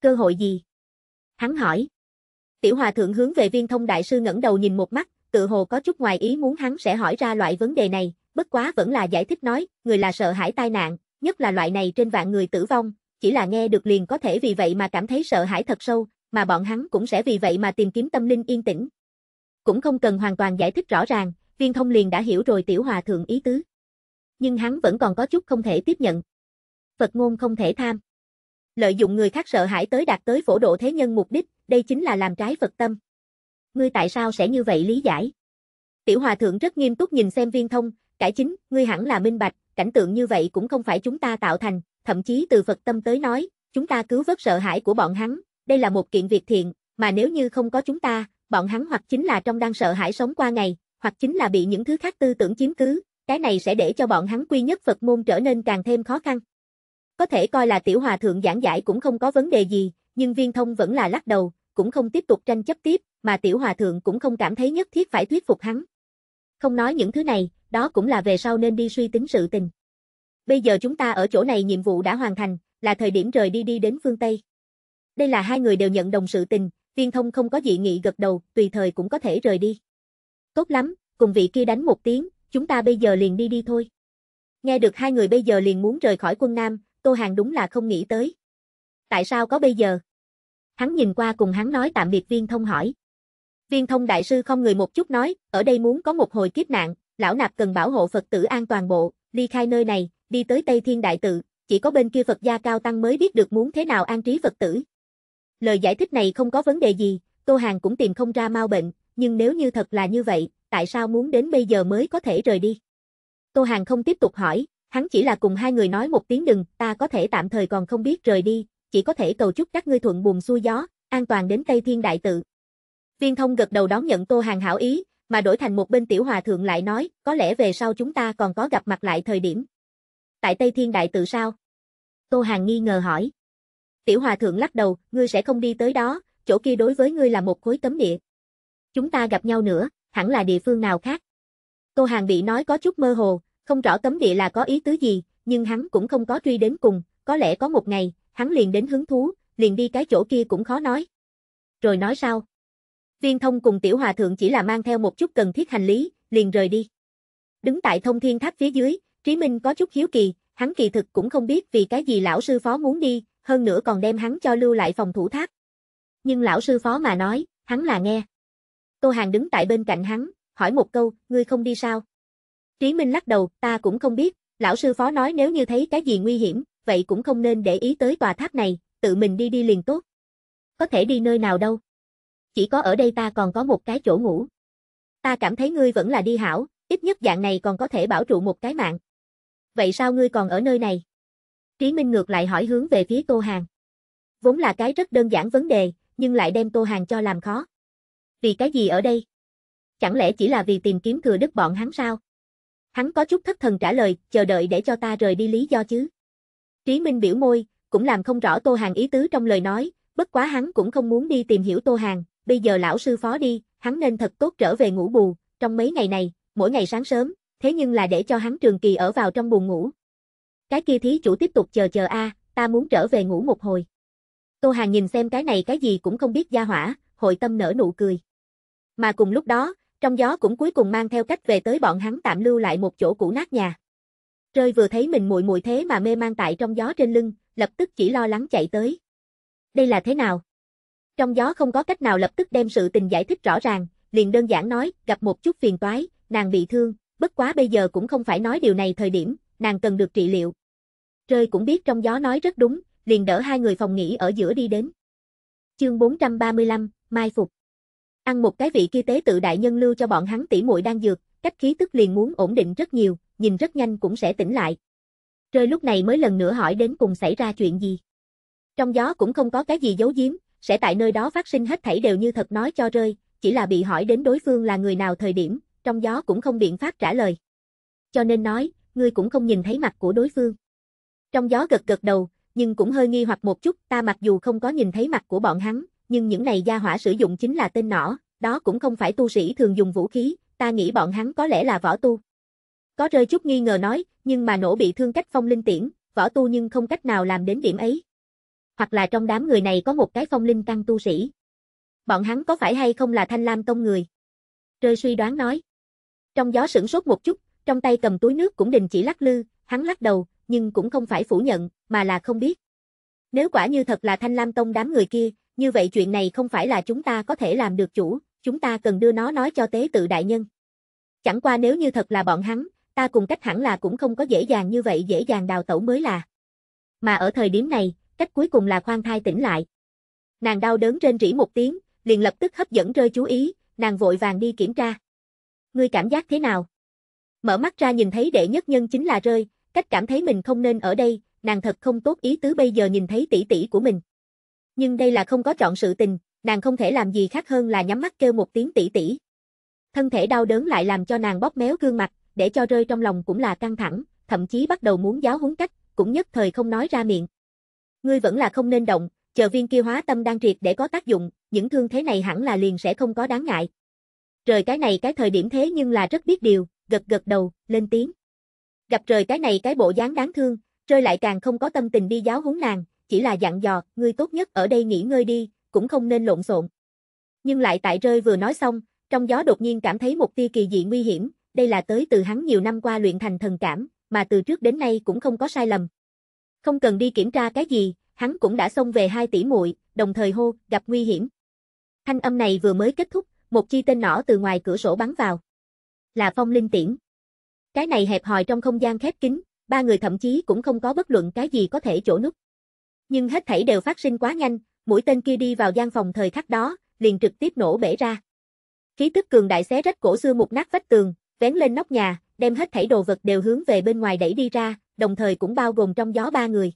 Cơ hội gì? Hắn hỏi. Tiểu hòa thượng hướng về viên thông đại sư ngẩng đầu nhìn một mắt, tự hồ có chút ngoài ý muốn hắn sẽ hỏi ra loại vấn đề này, bất quá vẫn là giải thích nói, người là sợ hãi tai nạn, nhất là loại này trên vạn người tử vong, chỉ là nghe được liền có thể vì vậy mà cảm thấy sợ hãi thật sâu, mà bọn hắn cũng sẽ vì vậy mà tìm kiếm tâm linh yên tĩnh. Cũng không cần hoàn toàn giải thích rõ ràng, Viên thông liền đã hiểu rồi tiểu hòa thượng ý tứ. Nhưng hắn vẫn còn có chút không thể tiếp nhận. Phật ngôn không thể tham. Lợi dụng người khác sợ hãi tới đạt tới phổ độ thế nhân mục đích, đây chính là làm trái Phật tâm. Ngươi tại sao sẽ như vậy lý giải? Tiểu hòa thượng rất nghiêm túc nhìn xem viên thông, cải chính, ngươi hẳn là minh bạch, cảnh tượng như vậy cũng không phải chúng ta tạo thành, thậm chí từ Phật tâm tới nói, chúng ta cứu vớt sợ hãi của bọn hắn, đây là một kiện việc thiện, mà nếu như không có chúng ta, bọn hắn hoặc chính là trong đang sợ hãi sống qua ngày, hoặc chính là bị những thứ khác tư tưởng chiếm cứ, cái này sẽ để cho bọn hắn quy nhất Phật môn trở nên càng thêm khó khăn. Có thể coi là tiểu hòa thượng giảng giải cũng không có vấn đề gì, nhưng viên thông vẫn là lắc đầu, cũng không tiếp tục tranh chấp tiếp, mà tiểu hòa thượng cũng không cảm thấy nhất thiết phải thuyết phục hắn. Không nói những thứ này, đó cũng là về sau nên đi suy tính sự tình. Bây giờ chúng ta ở chỗ này nhiệm vụ đã hoàn thành, là thời điểm rời đi đi đến phương Tây. Đây là hai người đều nhận đồng sự tình, viên thông không có dị nghị gật đầu, tùy thời cũng có thể rời đi. Tốt lắm, cùng vị kia đánh một tiếng, chúng ta bây giờ liền đi đi thôi. Nghe được hai người bây giờ liền muốn rời khỏi quân Nam, Tô Hàng đúng là không nghĩ tới. Tại sao có bây giờ? Hắn nhìn qua cùng hắn nói tạm biệt viên thông hỏi. Viên thông đại sư không người một chút nói, ở đây muốn có một hồi kiếp nạn, lão nạp cần bảo hộ Phật tử an toàn bộ, ly khai nơi này, đi tới Tây Thiên Đại Tự, chỉ có bên kia Phật gia cao tăng mới biết được muốn thế nào an trí Phật tử. Lời giải thích này không có vấn đề gì, Tô Hàng cũng tìm không ra mau bệnh, nhưng nếu như thật là như vậy, tại sao muốn đến bây giờ mới có thể rời đi? Tô Hàng không tiếp tục hỏi, hắn chỉ là cùng hai người nói một tiếng đừng, ta có thể tạm thời còn không biết rời đi, chỉ có thể cầu chúc các ngươi thuận buồm xuôi gió, an toàn đến Tây Thiên Đại Tự. Viên thông gật đầu đón nhận Tô Hàng hảo ý, mà đổi thành một bên tiểu hòa thượng lại nói, có lẽ về sau chúng ta còn có gặp mặt lại thời điểm. Tại Tây Thiên Đại Tự sao? Tô Hàng nghi ngờ hỏi. Tiểu hòa thượng lắc đầu, ngươi sẽ không đi tới đó, chỗ kia đối với ngươi là một khối tấm địa. Chúng ta gặp nhau nữa, hẳn là địa phương nào khác. Tô Hàng bị nói có chút mơ hồ, không rõ cấm địa là có ý tứ gì, nhưng hắn cũng không có truy đến cùng, có lẽ có một ngày, hắn liền đến hứng thú, liền đi cái chỗ kia cũng khó nói. Rồi nói sao? Viên thông cùng tiểu hòa thượng chỉ là mang theo một chút cần thiết hành lý, liền rời đi. Đứng tại thông thiên tháp phía dưới, Trí Minh có chút hiếu kỳ, hắn kỳ thực cũng không biết vì cái gì lão sư phó muốn đi, hơn nữa còn đem hắn cho lưu lại phòng thủ tháp. Nhưng lão sư phó mà nói, hắn là nghe. Tô Hàng đứng tại bên cạnh hắn, hỏi một câu, ngươi không đi sao? Trí Minh lắc đầu, ta cũng không biết, lão sư phó nói nếu như thấy cái gì nguy hiểm, vậy cũng không nên để ý tới tòa tháp này, tự mình đi đi liền tốt. Có thể đi nơi nào đâu. Chỉ có ở đây ta còn có một cái chỗ ngủ. Ta cảm thấy ngươi vẫn là đi hảo, ít nhất dạng này còn có thể bảo trụ một cái mạng. Vậy sao ngươi còn ở nơi này? Trí Minh ngược lại hỏi hướng về phía Tô Hàng. Vốn là cái rất đơn giản vấn đề, nhưng lại đem Tô Hàng cho làm khó. Vì cái gì ở đây? Chẳng lẽ chỉ là vì tìm kiếm thừa đức bọn hắn sao? Hắn có chút thất thần trả lời, chờ đợi để cho ta rời đi lý do chứ. Trí Minh biểu môi, cũng làm không rõ Tô Hàng ý tứ trong lời nói, bất quá hắn cũng không muốn đi tìm hiểu Tô Hàng, bây giờ lão sư phó đi, hắn nên thật tốt trở về ngủ bù, trong mấy ngày này, mỗi ngày sáng sớm, thế nhưng là để cho hắn trường kỳ ở vào trong buồn ngủ. Cái kia thí chủ tiếp tục chờ chờ a, ta muốn trở về ngủ một hồi. Tô Hàng nhìn xem cái này cái gì cũng không biết gia hỏa, hội tâm nở nụ cười. Mà cùng lúc đó, trong gió cũng cuối cùng mang theo cách về tới bọn hắn tạm lưu lại một chỗ cũ nát nhà. Rơi vừa thấy mình muội muội thế mà mê mang tại trong gió trên lưng, lập tức chỉ lo lắng chạy tới. Đây là thế nào? Trong gió không có cách nào lập tức đem sự tình giải thích rõ ràng, liền đơn giản nói, gặp một chút phiền toái, nàng bị thương, bất quá bây giờ cũng không phải nói điều này thời điểm, nàng cần được trị liệu. Rơi cũng biết trong gió nói rất đúng, liền đỡ hai người phòng nghỉ ở giữa đi đến. Chương 435, Mai Phục Ăn một cái vị kia tế tự đại nhân lưu cho bọn hắn tỉ muội đang dược, cách khí tức liền muốn ổn định rất nhiều, nhìn rất nhanh cũng sẽ tỉnh lại. Rơi lúc này mới lần nữa hỏi đến cùng xảy ra chuyện gì. Trong gió cũng không có cái gì giấu giếm, sẽ tại nơi đó phát sinh hết thảy đều như thật nói cho rơi, chỉ là bị hỏi đến đối phương là người nào thời điểm, trong gió cũng không biện pháp trả lời. Cho nên nói, ngươi cũng không nhìn thấy mặt của đối phương. Trong gió gật gật đầu, nhưng cũng hơi nghi hoặc một chút, ta mặc dù không có nhìn thấy mặt của bọn hắn, nhưng những này gia hỏa sử dụng chính là tên nỏ, đó cũng không phải tu sĩ thường dùng vũ khí, ta nghĩ bọn hắn có lẽ là võ tu. Có rơi chút nghi ngờ nói, nhưng mà nổ bị thương cách phong linh tiễn, võ tu nhưng không cách nào làm đến điểm ấy. Hoặc là trong đám người này có một cái phong linh căn tu sĩ. Bọn hắn có phải hay không là thanh lam tông người? Rơi suy đoán nói. Trong gió sửng sốt một chút, trong tay cầm túi nước cũng đình chỉ lắc lư, hắn lắc đầu, nhưng cũng không phải phủ nhận, mà là không biết. Nếu quả như thật là thanh lam tông đám người kia, như vậy chuyện này không phải là chúng ta có thể làm được chủ, chúng ta cần đưa nó nói cho tế tự đại nhân. Chẳng qua nếu như thật là bọn hắn, ta cùng cách hẳn là cũng không có dễ dàng như vậy dễ dàng đào tẩu mới là. Mà ở thời điểm này, cách cuối cùng là khoan thai tỉnh lại. Nàng đau đớn trên rỉ một tiếng, liền lập tức hấp dẫn rơi chú ý, nàng vội vàng đi kiểm tra. Ngươi cảm giác thế nào? Mở mắt ra nhìn thấy đệ nhất nhân chính là rơi, cách cảm thấy mình không nên ở đây, nàng thật không tốt ý tứ bây giờ nhìn thấy tỷ tỷ của mình nhưng đây là không có chọn sự tình, nàng không thể làm gì khác hơn là nhắm mắt kêu một tiếng tỷ tỷ. Thân thể đau đớn lại làm cho nàng bóp méo gương mặt, để cho rơi trong lòng cũng là căng thẳng, thậm chí bắt đầu muốn giáo huấn cách, cũng nhất thời không nói ra miệng. Ngươi vẫn là không nên động, chờ viên kia hóa tâm đang triệt để có tác dụng, những thương thế này hẳn là liền sẽ không có đáng ngại. Trời cái này cái thời điểm thế nhưng là rất biết điều, gật gật đầu, lên tiếng. Gặp trời cái này cái bộ dáng đáng thương, rơi lại càng không có tâm tình đi giáo huấn nàng, chỉ là dặn dò, ngươi tốt nhất ở đây nghỉ ngơi đi, cũng không nên lộn xộn. Nhưng lại tại rơi vừa nói xong, trong gió đột nhiên cảm thấy một tia kỳ dị nguy hiểm, đây là tới từ hắn nhiều năm qua luyện thành thần cảm, mà từ trước đến nay cũng không có sai lầm. Không cần đi kiểm tra cái gì, hắn cũng đã xông về hai tỷ muội, đồng thời hô, gặp nguy hiểm. Thanh âm này vừa mới kết thúc, một chi tên nỏ từ ngoài cửa sổ bắn vào. Là phong linh tiễn. Cái này hẹp hòi trong không gian khép kín, ba người thậm chí cũng không có bất luận cái gì có thể chỗ nút. Nhưng hết thảy đều phát sinh quá nhanh, mũi tên kia đi vào gian phòng thời khắc đó, liền trực tiếp nổ bể ra. Khí tức cường đại xé rách cổ xưa một nát vách tường, vén lên nóc nhà, đem hết thảy đồ vật đều hướng về bên ngoài đẩy đi ra, đồng thời cũng bao gồm trong gió ba người.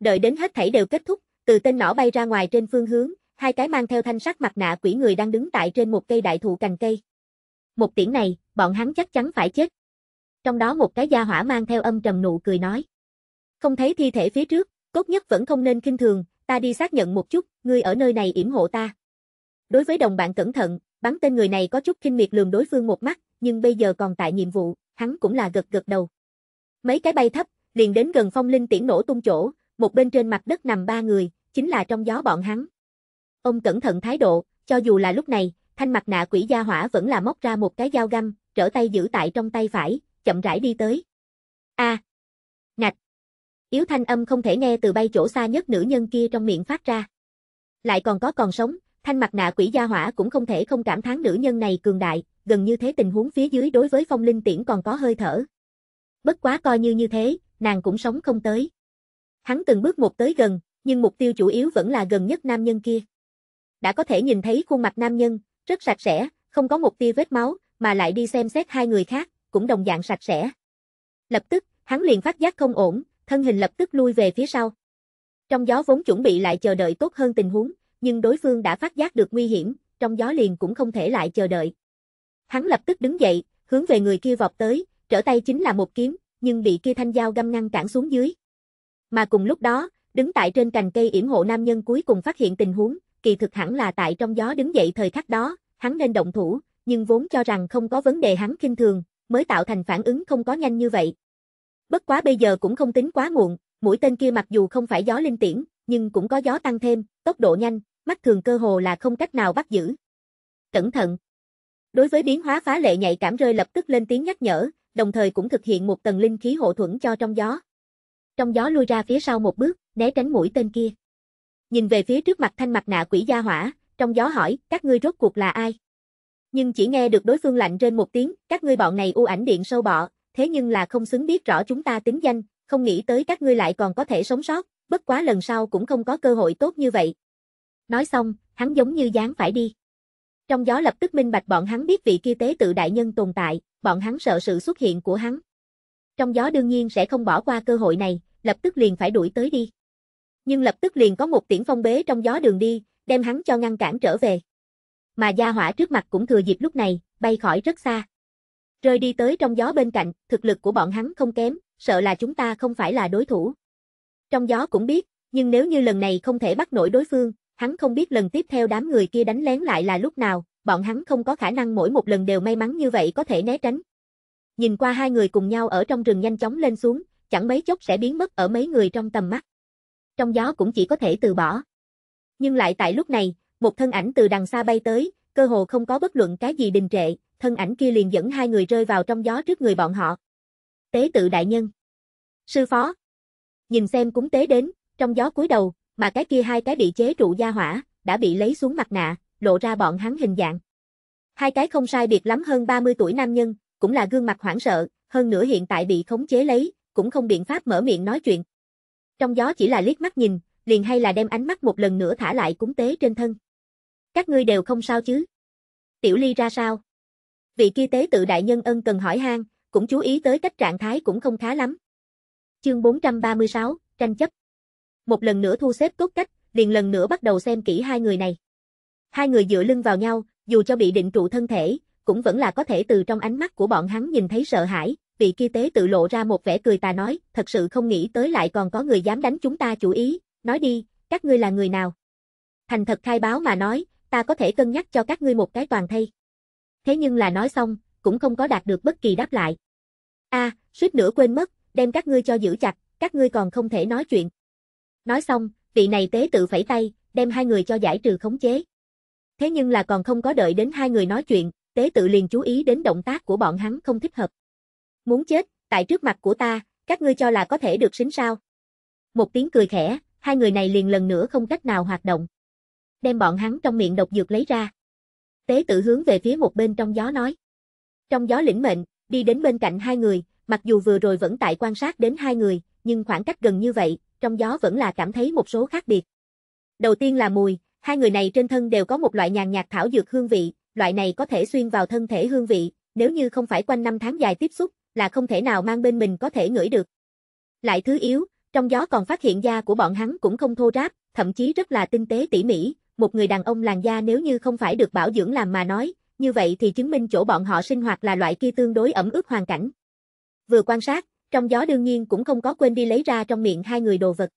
Đợi đến hết thảy đều kết thúc, từ tên nỏ bay ra ngoài trên phương hướng, hai cái mang theo thanh sắc mặt nạ quỷ người đang đứng tại trên một cây đại thụ cành cây. Một tiếng này, bọn hắn chắc chắn phải chết. Trong đó một cái gia hỏa mang theo âm trầm nụ cười nói. Không thấy thi thể phía trước, Cốt nhất vẫn không nên kinh thường, ta đi xác nhận một chút, ngươi ở nơi này yểm hộ ta. Đối với đồng bạn cẩn thận, bắn tên người này có chút kinh miệt lườm đối phương một mắt, nhưng bây giờ còn tại nhiệm vụ, hắn cũng là gật gật đầu. Mấy cái bay thấp, liền đến gần phong linh tiễn nổ tung chỗ, một bên trên mặt đất nằm ba người, chính là trong gió bọn hắn. Ông cẩn thận thái độ, cho dù là lúc này, thanh mặt nạ quỷ gia hỏa vẫn là móc ra một cái dao găm, trở tay giữ tại trong tay phải, chậm rãi đi tới. A, à, Yếu thanh âm không thể nghe từ bay chỗ xa nhất nữ nhân kia trong miệng phát ra. Lại còn có còn sống, thanh mặt nạ quỷ gia hỏa cũng không thể không cảm thán nữ nhân này cường đại, gần như thế tình huống phía dưới đối với phong linh tiễn còn có hơi thở. Bất quá coi như như thế, nàng cũng sống không tới. Hắn từng bước một tới gần, nhưng mục tiêu chủ yếu vẫn là gần nhất nam nhân kia. Đã có thể nhìn thấy khuôn mặt nam nhân, rất sạch sẽ, không có một tia vết máu, mà lại đi xem xét hai người khác, cũng đồng dạng sạch sẽ. Lập tức, hắn liền phát giác không ổn, thân hình lập tức lui về phía sau. Trong gió vốn chuẩn bị lại chờ đợi tốt hơn tình huống, nhưng đối phương đã phát giác được nguy hiểm, trong gió liền cũng không thể lại chờ đợi. Hắn lập tức đứng dậy, hướng về người kia vọt tới, trở tay chính là một kiếm, nhưng bị kia thanh dao găm ngăn cản xuống dưới. Mà cùng lúc đó, đứng tại trên cành cây yểm hộ nam nhân cuối cùng phát hiện tình huống, kỳ thực hẳn là tại trong gió đứng dậy thời khắc đó, hắn nên động thủ, nhưng vốn cho rằng không có vấn đề hắn kinh thường, mới tạo thành phản ứng không có nhanh như vậy, Bất quá bây giờ cũng không tính quá muộn, mũi tên kia mặc dù không phải gió linh tiễn, nhưng cũng có gió tăng thêm, tốc độ nhanh, mắt thường cơ hồ là không cách nào bắt giữ. Cẩn thận. Đối với biến hóa phá lệ nhạy cảm rơi lập tức lên tiếng nhắc nhở, đồng thời cũng thực hiện một tầng linh khí hộ thuẫn cho trong gió. Trong gió lui ra phía sau một bước, né tránh mũi tên kia. Nhìn về phía trước mặt thanh mặt nạ quỷ gia hỏa, trong gió hỏi, các ngươi rốt cuộc là ai? Nhưng chỉ nghe được đối phương lạnh trên một tiếng, các ngươi bọn này u ảnh điện sâu bọ, thế nhưng là không xứng biết rõ chúng ta tính danh, không nghĩ tới các ngươi lại còn có thể sống sót, bất quá lần sau cũng không có cơ hội tốt như vậy. Nói xong, hắn giống như dáng phải đi. Trong gió lập tức minh bạch bọn hắn biết vị kia tế tự đại nhân tồn tại, bọn hắn sợ sự xuất hiện của hắn. Trong gió đương nhiên sẽ không bỏ qua cơ hội này, lập tức liền phải đuổi tới đi. Nhưng lập tức liền có một tiễn phong bế trong gió đường đi, đem hắn cho ngăn cản trở về. Mà gia hỏa trước mặt cũng thừa dịp lúc này, bay khỏi rất xa. Rơi đi tới trong gió bên cạnh, thực lực của bọn hắn không kém, sợ là chúng ta không phải là đối thủ. Trong gió cũng biết, nhưng nếu như lần này không thể bắt nổi đối phương, hắn không biết lần tiếp theo đám người kia đánh lén lại là lúc nào, bọn hắn không có khả năng mỗi một lần đều may mắn như vậy có thể né tránh. Nhìn qua hai người cùng nhau ở trong rừng nhanh chóng lên xuống, chẳng mấy chốc sẽ biến mất ở mấy người trong tầm mắt. Trong gió cũng chỉ có thể từ bỏ. Nhưng lại tại lúc này, một thân ảnh từ đằng xa bay tới, cơ hồ không có bất luận cái gì đình trệ, thân ảnh kia liền dẫn hai người rơi vào trong gió trước người bọn họ. Tế tự đại nhân. Sư phó. Nhìn xem cúng tế đến, trong gió cúi đầu, mà cái kia hai cái bị chế trụ gia hỏa, đã bị lấy xuống mặt nạ, lộ ra bọn hắn hình dạng. Hai cái không sai biệt lắm hơn 30 tuổi nam nhân, cũng là gương mặt hoảng sợ, hơn nữa hiện tại bị khống chế lấy, cũng không biện pháp mở miệng nói chuyện. Trong gió chỉ là liếc mắt nhìn, liền hay là đem ánh mắt một lần nữa thả lại cúng tế trên thân. Các ngươi đều không sao chứ? Tiểu Ly ra sao? vị kia tế tự đại nhân ân cần hỏi han, cũng chú ý tới cách trạng thái cũng không khá lắm. Chương 436, tranh chấp. Một lần nữa thu xếp tốt cách, liền lần nữa bắt đầu xem kỹ hai người này. Hai người dựa lưng vào nhau, dù cho bị định trụ thân thể, cũng vẫn là có thể từ trong ánh mắt của bọn hắn nhìn thấy sợ hãi, vị kia tế tự lộ ra một vẻ cười tà nói, thật sự không nghĩ tới lại còn có người dám đánh chúng ta chủ ý, nói đi, các ngươi là người nào? Thành thật khai báo mà nói, ta có thể cân nhắc cho các ngươi một cái toàn thây thế nhưng là nói xong, cũng không có đạt được bất kỳ đáp lại. A, à, suýt nữa quên mất, đem các ngươi cho giữ chặt, các ngươi còn không thể nói chuyện. Nói xong, vị này tế tự phẩy tay, đem hai người cho giải trừ khống chế. Thế nhưng là còn không có đợi đến hai người nói chuyện, tế tự liền chú ý đến động tác của bọn hắn không thích hợp. Muốn chết, tại trước mặt của ta, các ngươi cho là có thể được xính sao. Một tiếng cười khẽ, hai người này liền lần nữa không cách nào hoạt động. Đem bọn hắn trong miệng độc dược lấy ra tế tự hướng về phía một bên trong gió nói. Trong gió lĩnh mệnh, đi đến bên cạnh hai người, mặc dù vừa rồi vẫn tại quan sát đến hai người, nhưng khoảng cách gần như vậy, trong gió vẫn là cảm thấy một số khác biệt. Đầu tiên là mùi, hai người này trên thân đều có một loại nhàn nhạt thảo dược hương vị, loại này có thể xuyên vào thân thể hương vị, nếu như không phải quanh năm tháng dài tiếp xúc, là không thể nào mang bên mình có thể ngửi được. Lại thứ yếu, trong gió còn phát hiện da của bọn hắn cũng không thô ráp, thậm chí rất là tinh tế tỉ mỉ, một người đàn ông làn da nếu như không phải được bảo dưỡng làm mà nói, như vậy thì chứng minh chỗ bọn họ sinh hoạt là loại kia tương đối ẩm ướt hoàn cảnh. Vừa quan sát, trong gió đương nhiên cũng không có quên đi lấy ra trong miệng hai người đồ vật.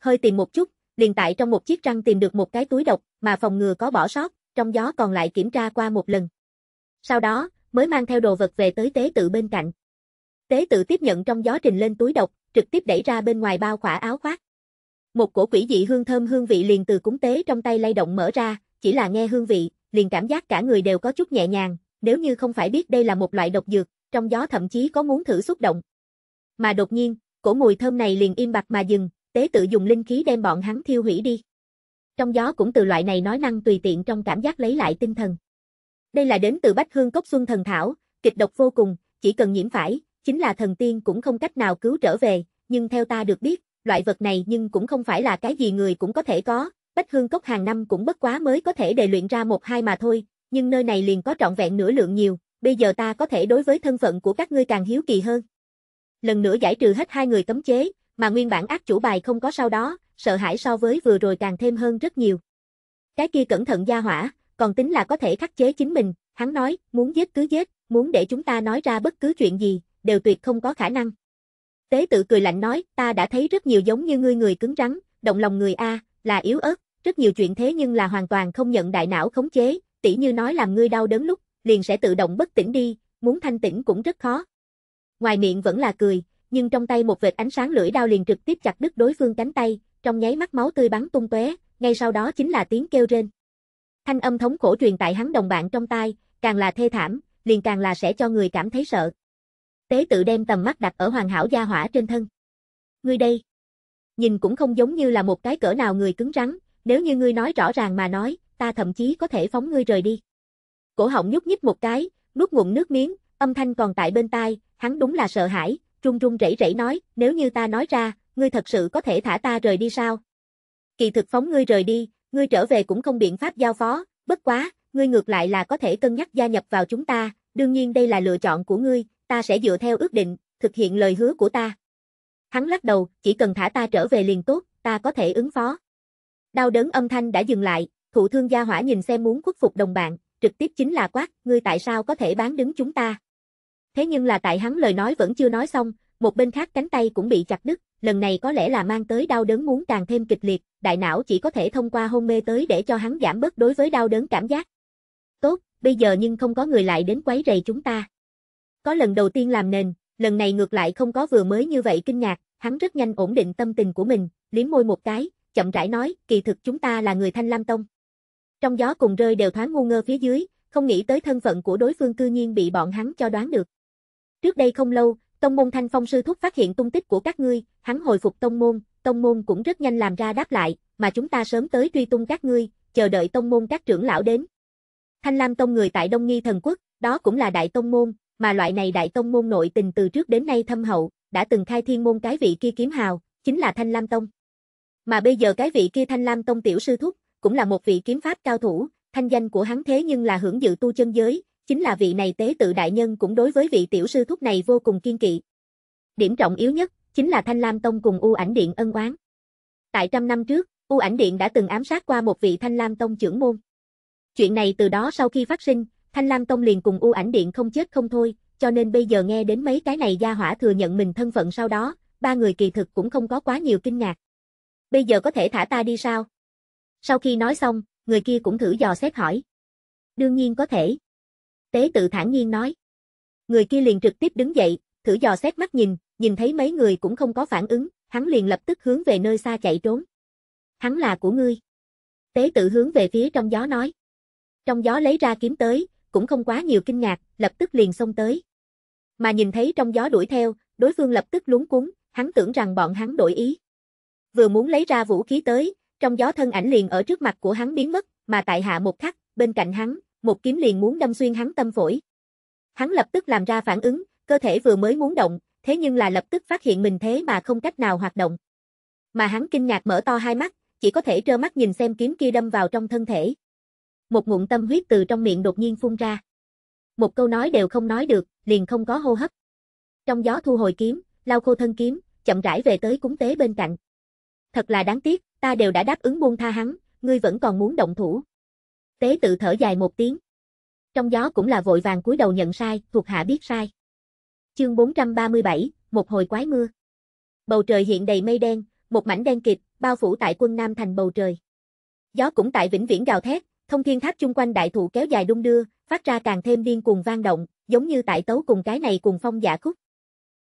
Hơi tìm một chút, liền tại trong một chiếc răng tìm được một cái túi độc, mà phòng ngừa có bỏ sót, trong gió còn lại kiểm tra qua một lần. Sau đó, mới mang theo đồ vật về tới tế tự bên cạnh. Tế tự tiếp nhận trong gió trình lên túi độc, trực tiếp đẩy ra bên ngoài bao khỏa áo khoác. Một cổ quỷ dị hương thơm hương vị liền từ cúng tế trong tay lay động mở ra, chỉ là nghe hương vị, liền cảm giác cả người đều có chút nhẹ nhàng, nếu như không phải biết đây là một loại độc dược, trong gió thậm chí có muốn thử xúc động. Mà đột nhiên, cổ mùi thơm này liền im bặt mà dừng, tế tự dùng linh khí đem bọn hắn thiêu hủy đi. Trong gió cũng từ loại này nói năng tùy tiện trong cảm giác lấy lại tinh thần. Đây là đến từ Bách Hương Cốc Xuân Thần Thảo, kịch độc vô cùng, chỉ cần nhiễm phải, chính là thần tiên cũng không cách nào cứu trở về, nhưng theo ta được biết, loại vật này nhưng cũng không phải là cái gì người cũng có thể có, bách hương cốc hàng năm cũng bất quá mới có thể đề luyện ra một hai mà thôi, nhưng nơi này liền có trọn vẹn nửa lượng nhiều, bây giờ ta có thể đối với thân phận của các ngươi càng hiếu kỳ hơn. Lần nữa giải trừ hết hai người cấm chế, mà nguyên bản ác chủ bài không có sau đó, sợ hãi so với vừa rồi càng thêm hơn rất nhiều. Cái kia cẩn thận gia hỏa, còn tính là có thể khắc chế chính mình, hắn nói, muốn giết cứ giết, muốn để chúng ta nói ra bất cứ chuyện gì, đều tuyệt không có khả năng. Tế tự cười lạnh nói, ta đã thấy rất nhiều giống như ngươi người cứng rắn, động lòng người A, là yếu ớt, rất nhiều chuyện thế nhưng là hoàn toàn không nhận đại não khống chế, tỉ như nói làm ngươi đau đớn lúc, liền sẽ tự động bất tỉnh đi, muốn thanh tỉnh cũng rất khó. Ngoài miệng vẫn là cười, nhưng trong tay một vệt ánh sáng lưỡi đao liền trực tiếp chặt đứt đối phương cánh tay, trong nháy mắt máu tươi bắn tung tóe, ngay sau đó chính là tiếng kêu rên. Thanh âm thống khổ truyền tại hắn đồng bạn trong tai, càng là thê thảm, liền càng là sẽ cho người cảm thấy sợ. Tế tự đem tầm mắt đặt ở hoàn hảo gia hỏa trên thân. Ngươi đây, nhìn cũng không giống như là một cái cỡ nào người cứng rắn, nếu như ngươi nói rõ ràng mà nói, ta thậm chí có thể phóng ngươi rời đi. Cổ họng nhúc nhích một cái, nuốt ngụm nước miếng, âm thanh còn tại bên tai, hắn đúng là sợ hãi, run run rẩy rẩy nói, nếu như ta nói ra, ngươi thật sự có thể thả ta rời đi sao? Kỳ thực phóng ngươi rời đi, ngươi trở về cũng không biện pháp giao phó, bất quá, ngươi ngược lại là có thể cân nhắc gia nhập vào chúng ta, đương nhiên đây là lựa chọn của ngươi, ta sẽ dựa theo ước định, thực hiện lời hứa của ta. Hắn lắc đầu, chỉ cần thả ta trở về liền tốt, ta có thể ứng phó. Đau đớn âm thanh đã dừng lại, thụ thương gia hỏa nhìn xem muốn khuất phục đồng bạn, trực tiếp chính là quát, ngươi tại sao có thể bán đứng chúng ta. Thế nhưng là tại hắn lời nói vẫn chưa nói xong, một bên khác cánh tay cũng bị chặt đứt, lần này có lẽ là mang tới đau đớn muốn càng thêm kịch liệt, đại não chỉ có thể thông qua hôn mê tới để cho hắn giảm bớt đối với đau đớn cảm giác. Tốt, bây giờ nhưng không có người lại đến quấy rầy chúng ta. Có lần đầu tiên làm nền, lần này ngược lại không có vừa mới như vậy kinh ngạc, hắn rất nhanh ổn định tâm tình của mình, liếm môi một cái, chậm rãi nói, kỳ thực chúng ta là người Thanh Lam Tông. Trong gió cùng rơi đều thoáng ngu ngơ phía dưới, không nghĩ tới thân phận của đối phương cư nhiên bị bọn hắn cho đoán được. Trước đây không lâu, tông môn Thanh Phong sư thúc phát hiện tung tích của các ngươi, hắn hồi phục tông môn, tông môn cũng rất nhanh làm ra đáp lại, mà chúng ta sớm tới truy tung các ngươi, chờ đợi tông môn các trưởng lão đến. Thanh Lam tông người tại Đông Nghi thần quốc, đó cũng là đại tông môn, mà loại này đại tông môn nội tình từ trước đến nay thâm hậu, đã từng khai thiên môn cái vị kia kiếm hào, chính là Thanh Lam Tông. Mà bây giờ cái vị kia Thanh Lam Tông tiểu sư thúc, cũng là một vị kiếm pháp cao thủ, thanh danh của hắn thế nhưng là hưởng dự tu chân giới, chính là vị này tế tự đại nhân cũng đối với vị tiểu sư thúc này vô cùng kiên kỵ. Điểm trọng yếu nhất, chính là Thanh Lam Tông cùng U ảnh điện ân oán. Tại trăm năm trước, U ảnh điện đã từng ám sát qua một vị Thanh Lam Tông trưởng môn. Chuyện này từ đó sau khi phát sinh, Thanh Lam Tông liền cùng U ảnh điện không chết không thôi, cho nên bây giờ nghe đến mấy cái này gia hỏa thừa nhận mình thân phận sau đó, ba người kỳ thực cũng không có quá nhiều kinh ngạc. Bây giờ có thể thả ta đi sao? Sau khi nói xong, người kia cũng thử dò xét hỏi. Đương nhiên có thể. Tế tự thản nhiên nói. Người kia liền trực tiếp đứng dậy, thử dò xét mắt nhìn, nhìn thấy mấy người cũng không có phản ứng, hắn liền lập tức hướng về nơi xa chạy trốn. Hắn là của ngươi. Tế tự hướng về phía trong gió nói. Trong gió lấy ra kiếm tới, cũng không quá nhiều kinh ngạc, lập tức liền xông tới. Mà nhìn thấy trong gió đuổi theo, đối phương lập tức luống cuống, hắn tưởng rằng bọn hắn đổi ý. Vừa muốn lấy ra vũ khí tới, trong gió thân ảnh liền ở trước mặt của hắn biến mất, mà tại hạ một khắc, bên cạnh hắn, một kiếm liền muốn đâm xuyên hắn tâm phổi. Hắn lập tức làm ra phản ứng, cơ thể vừa mới muốn động, thế nhưng là lập tức phát hiện mình thế mà không cách nào hoạt động. Mà hắn kinh ngạc mở to hai mắt, chỉ có thể trơ mắt nhìn xem kiếm kia đâm vào trong thân thể một ngụm tâm huyết từ trong miệng đột nhiên phun ra. Một câu nói đều không nói được, liền không có hô hấp. Trong gió thu hồi kiếm, lau khô thân kiếm, chậm rãi về tới cúng tế bên cạnh. Thật là đáng tiếc, ta đều đã đáp ứng buông tha hắn, ngươi vẫn còn muốn động thủ. Tế tự thở dài một tiếng. Trong gió cũng là vội vàng cúi đầu nhận sai, thuộc hạ biết sai. Chương 437, một hồi quái mưa. Bầu trời hiện đầy mây đen, một mảnh đen kịt, bao phủ tại quân Nam thành bầu trời. Gió cũng tại vĩnh viễn gào thét, Thông thiên tháp chung quanh đại thụ kéo dài đung đưa, phát ra càng thêm điên cuồng vang động, giống như tại tấu cùng cái này cùng phong giả khúc.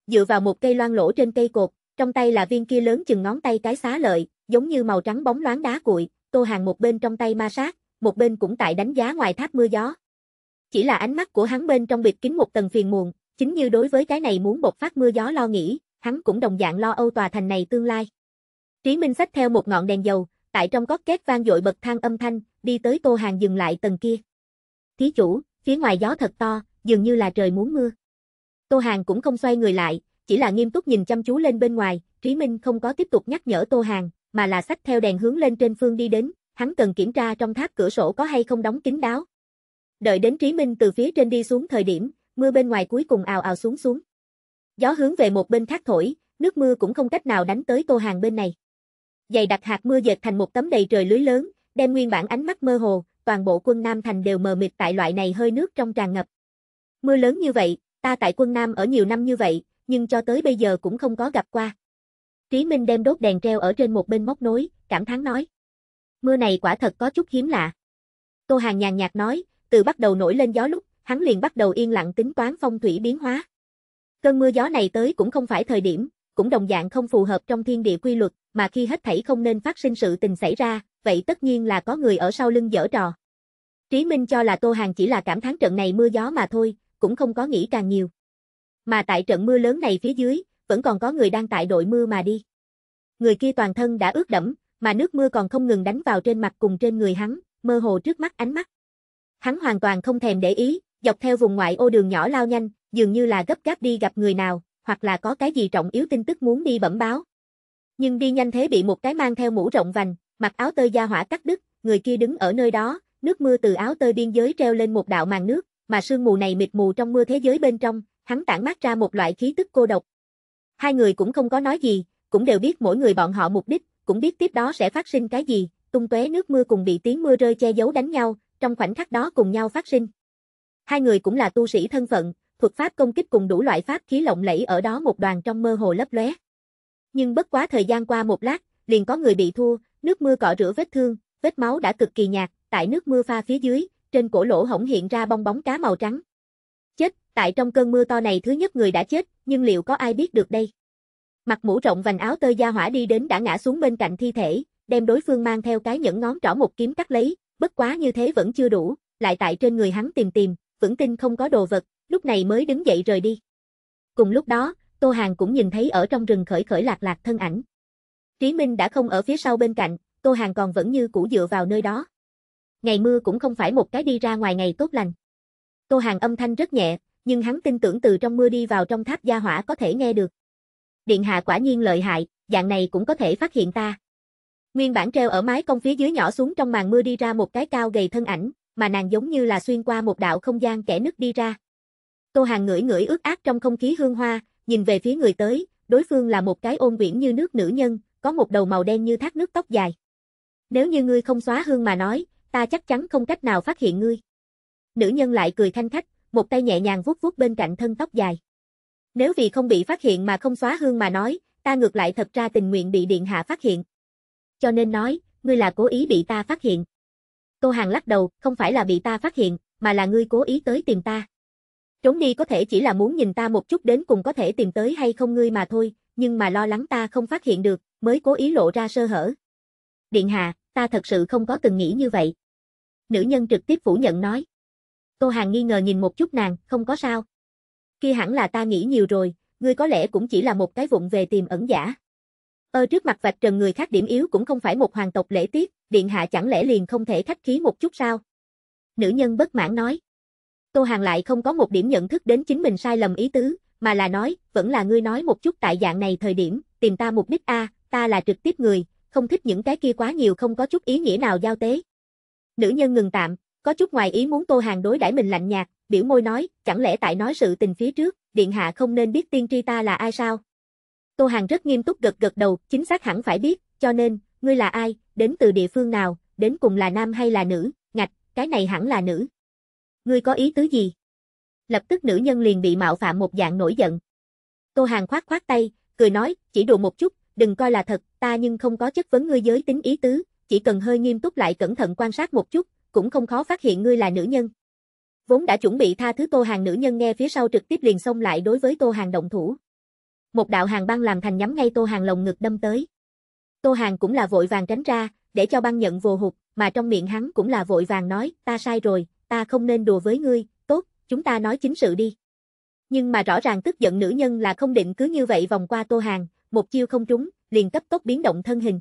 Dựa vào một cây loan lỗ trên cây cột, trong tay là viên kia lớn chừng ngón tay cái xá lợi, giống như màu trắng bóng loáng đá cuội, Tô Hàng một bên trong tay ma sát, một bên cũng tại đánh giá ngoài tháp mưa gió. Chỉ là ánh mắt của hắn bên trong biệt kính một tầng phiền muộn, chính như đối với cái này muốn bộc phát mưa gió lo nghĩ, hắn cũng đồng dạng lo âu tòa thành này tương lai. Trí Minh sách theo một ngọn đèn dầu, tại trong gót két vang dội bậc thang âm thanh, đi tới Tô Hàng dừng lại tầng kia. Thí chủ, phía ngoài gió thật to, dường như là trời muốn mưa. Tô Hàng cũng không xoay người lại, chỉ là nghiêm túc nhìn chăm chú lên bên ngoài, Trí Minh không có tiếp tục nhắc nhở Tô Hàng, mà là sách theo đèn hướng lên trên phương đi đến, hắn cần kiểm tra trong tháp cửa sổ có hay không đóng kín đáo. Đợi đến Trí Minh từ phía trên đi xuống thời điểm, mưa bên ngoài cuối cùng ào ào xuống xuống. Gió hướng về một bên khác thổi, nước mưa cũng không cách nào đánh tới Tô Hàng bên này dày đặc hạt mưa dệt thành một tấm đầy trời lưới lớn, đem nguyên bản ánh mắt mơ hồ, toàn bộ quân Nam thành đều mờ mịt tại loại này hơi nước trong tràn ngập. Mưa lớn như vậy, ta tại quân Nam ở nhiều năm như vậy, nhưng cho tới bây giờ cũng không có gặp qua. Trí Minh đem đốt đèn treo ở trên một bên móc nối, cảm thán nói. Mưa này quả thật có chút hiếm lạ. Tô Hàng nhàn nhạt nói, từ bắt đầu nổi lên gió lúc, hắn liền bắt đầu yên lặng tính toán phong thủy biến hóa. Cơn mưa gió này tới cũng không phải thời điểm, cũng đồng dạng không phù hợp trong thiên địa quy luật, mà khi hết thảy không nên phát sinh sự tình xảy ra, vậy tất nhiên là có người ở sau lưng dở trò. Trí Minh cho là Tô Hàng chỉ là cảm thán trận này mưa gió mà thôi, cũng không có nghĩ càng nhiều. Mà tại trận mưa lớn này phía dưới, vẫn còn có người đang tại đội mưa mà đi. Người kia toàn thân đã ướt đẫm, mà nước mưa còn không ngừng đánh vào trên mặt cùng trên người hắn, mơ hồ trước mắt ánh mắt. Hắn hoàn toàn không thèm để ý, dọc theo vùng ngoại ô đường nhỏ lao nhanh, dường như là gấp gáp đi gặp người nào, hoặc là có cái gì trọng yếu tin tức muốn đi bẩm báo. Nhưng đi nhanh thế bị một cái mang theo mũ rộng vành, mặc áo tơi da hỏa cắt đứt, người kia đứng ở nơi đó, nước mưa từ áo tơi biên giới treo lên một đạo màn nước, mà sương mù này mịt mù trong mưa thế giới bên trong, hắn tản mát ra một loại khí tức cô độc. Hai người cũng không có nói gì, cũng đều biết mỗi người bọn họ mục đích, cũng biết tiếp đó sẽ phát sinh cái gì, tung tóe nước mưa cùng bị tiếng mưa rơi che giấu đánh nhau, trong khoảnh khắc đó cùng nhau phát sinh. Hai người cũng là tu sĩ thân phận, thuật pháp công kích cùng đủ loại pháp khí lộng lẫy ở đó một đoàn trong mơ hồ lấp lóe. Nhưng bất quá thời gian qua một lát, liền có người bị thua, nước mưa cọ rửa vết thương, vết máu đã cực kỳ nhạt, tại nước mưa pha phía dưới, trên cổ lỗ hổng hiện ra bong bóng cá màu trắng. Chết, tại trong cơn mưa to này thứ nhất người đã chết, nhưng liệu có ai biết được đây? Mặt mũ rộng vành áo tơ da hỏa đi đến đã ngã xuống bên cạnh thi thể, đem đối phương mang theo cái nhẫn ngón trỏ một kiếm cắt lấy, bất quá như thế vẫn chưa đủ, lại tại trên người hắn tìm tìm, vững tin không có đồ vật, lúc này mới đứng dậy rời đi. Cùng lúc đó, Tô Hàng cũng nhìn thấy ở trong rừng khởi khởi lạc lạc thân ảnh. Trí Minh đã không ở phía sau bên cạnh, Tô Hàng còn vẫn như cũ dựa vào nơi đó. Ngày mưa cũng không phải một cái đi ra ngoài ngày tốt lành. Tô Hàng âm thanh rất nhẹ, nhưng hắn tin tưởng từ trong mưa đi vào trong tháp gia hỏa có thể nghe được. Điện hạ quả nhiên lợi hại, dạng này cũng có thể phát hiện ta. Nguyên bản treo ở mái công phía dưới nhỏ xuống trong màn mưa đi ra một cái cao gầy thân ảnh, mà nàng giống như là xuyên qua một đạo không gian kẻ nứt đi ra. Tô Hàng ngửi ngửi ướt át trong không khí hương hoa, nhìn về phía người tới, đối phương là một cái ôn quyển như nước nữ nhân, có một đầu màu đen như thác nước tóc dài. Nếu như ngươi không xóa hương mà nói, ta chắc chắn không cách nào phát hiện ngươi. Nữ nhân lại cười thanh khách, một tay nhẹ nhàng vuốt vuốt bên cạnh thân tóc dài. Nếu vì không bị phát hiện mà không xóa hương mà nói, ta ngược lại thật ra tình nguyện bị điện hạ phát hiện. Cho nên nói, ngươi là cố ý bị ta phát hiện. Tô Hàng lắc đầu, không phải là bị ta phát hiện, mà là ngươi cố ý tới tìm ta. Trốn đi có thể chỉ là muốn nhìn ta một chút đến cùng có thể tìm tới hay không ngươi mà thôi, nhưng mà lo lắng ta không phát hiện được, mới cố ý lộ ra sơ hở. Điện hạ, ta thật sự không có từng nghĩ như vậy. Nữ nhân trực tiếp phủ nhận nói. Tô Hàng nghi ngờ nhìn một chút nàng, không có sao. Kia hẳn là ta nghĩ nhiều rồi, ngươi có lẽ cũng chỉ là một cái vụng về tìm ẩn giả. Ơ trước mặt vạch trần người khác điểm yếu cũng không phải một hoàng tộc lễ tiết, điện hạ chẳng lẽ liền không thể khách khí một chút sao? Nữ nhân bất mãn nói. Tô Hàng lại không có một điểm nhận thức đến chính mình sai lầm ý tứ, mà là nói, vẫn là ngươi nói một chút tại dạng này thời điểm, tìm ta mục đích A, ta là trực tiếp người, không thích những cái kia quá nhiều không có chút ý nghĩa nào giao tế. Nữ nhân ngừng tạm, có chút ngoài ý muốn Tô Hàng đối đãi mình lạnh nhạt, biểu môi nói, chẳng lẽ tại nói sự tình phía trước, điện hạ không nên biết tiên tri ta là ai sao? Tô Hàng rất nghiêm túc gật gật đầu, chính xác hẳn phải biết, cho nên, ngươi là ai, đến từ địa phương nào, đến cùng là nam hay là nữ, ngạch, cái này hẳn là nữ. Ngươi có ý tứ gì? Lập tức nữ nhân liền bị mạo phạm một dạng nổi giận. Tô Hàng khoát khoát tay, cười nói, chỉ đùa một chút, đừng coi là thật, ta nhưng không có chất vấn ngươi giới tính ý tứ, chỉ cần hơi nghiêm túc lại cẩn thận quan sát một chút, cũng không khó phát hiện ngươi là nữ nhân. Vốn đã chuẩn bị tha thứ Tô Hàng nữ nhân nghe phía sau trực tiếp liền xông lại đối với Tô Hàng động thủ. Một đạo hàng băng làm thành nhắm ngay Tô Hàng lồng ngực đâm tới. Tô Hàng cũng là vội vàng tránh ra, để cho băng nhận vô hụt, mà trong miệng hắn cũng là vội vàng nói, ta sai rồi, ta không nên đùa với ngươi, tốt, chúng ta nói chính sự đi. Nhưng mà rõ ràng tức giận nữ nhân là không định cứ như vậy vòng qua Tô Hàng, một chiêu không trúng, liền cấp tốc biến động thân hình.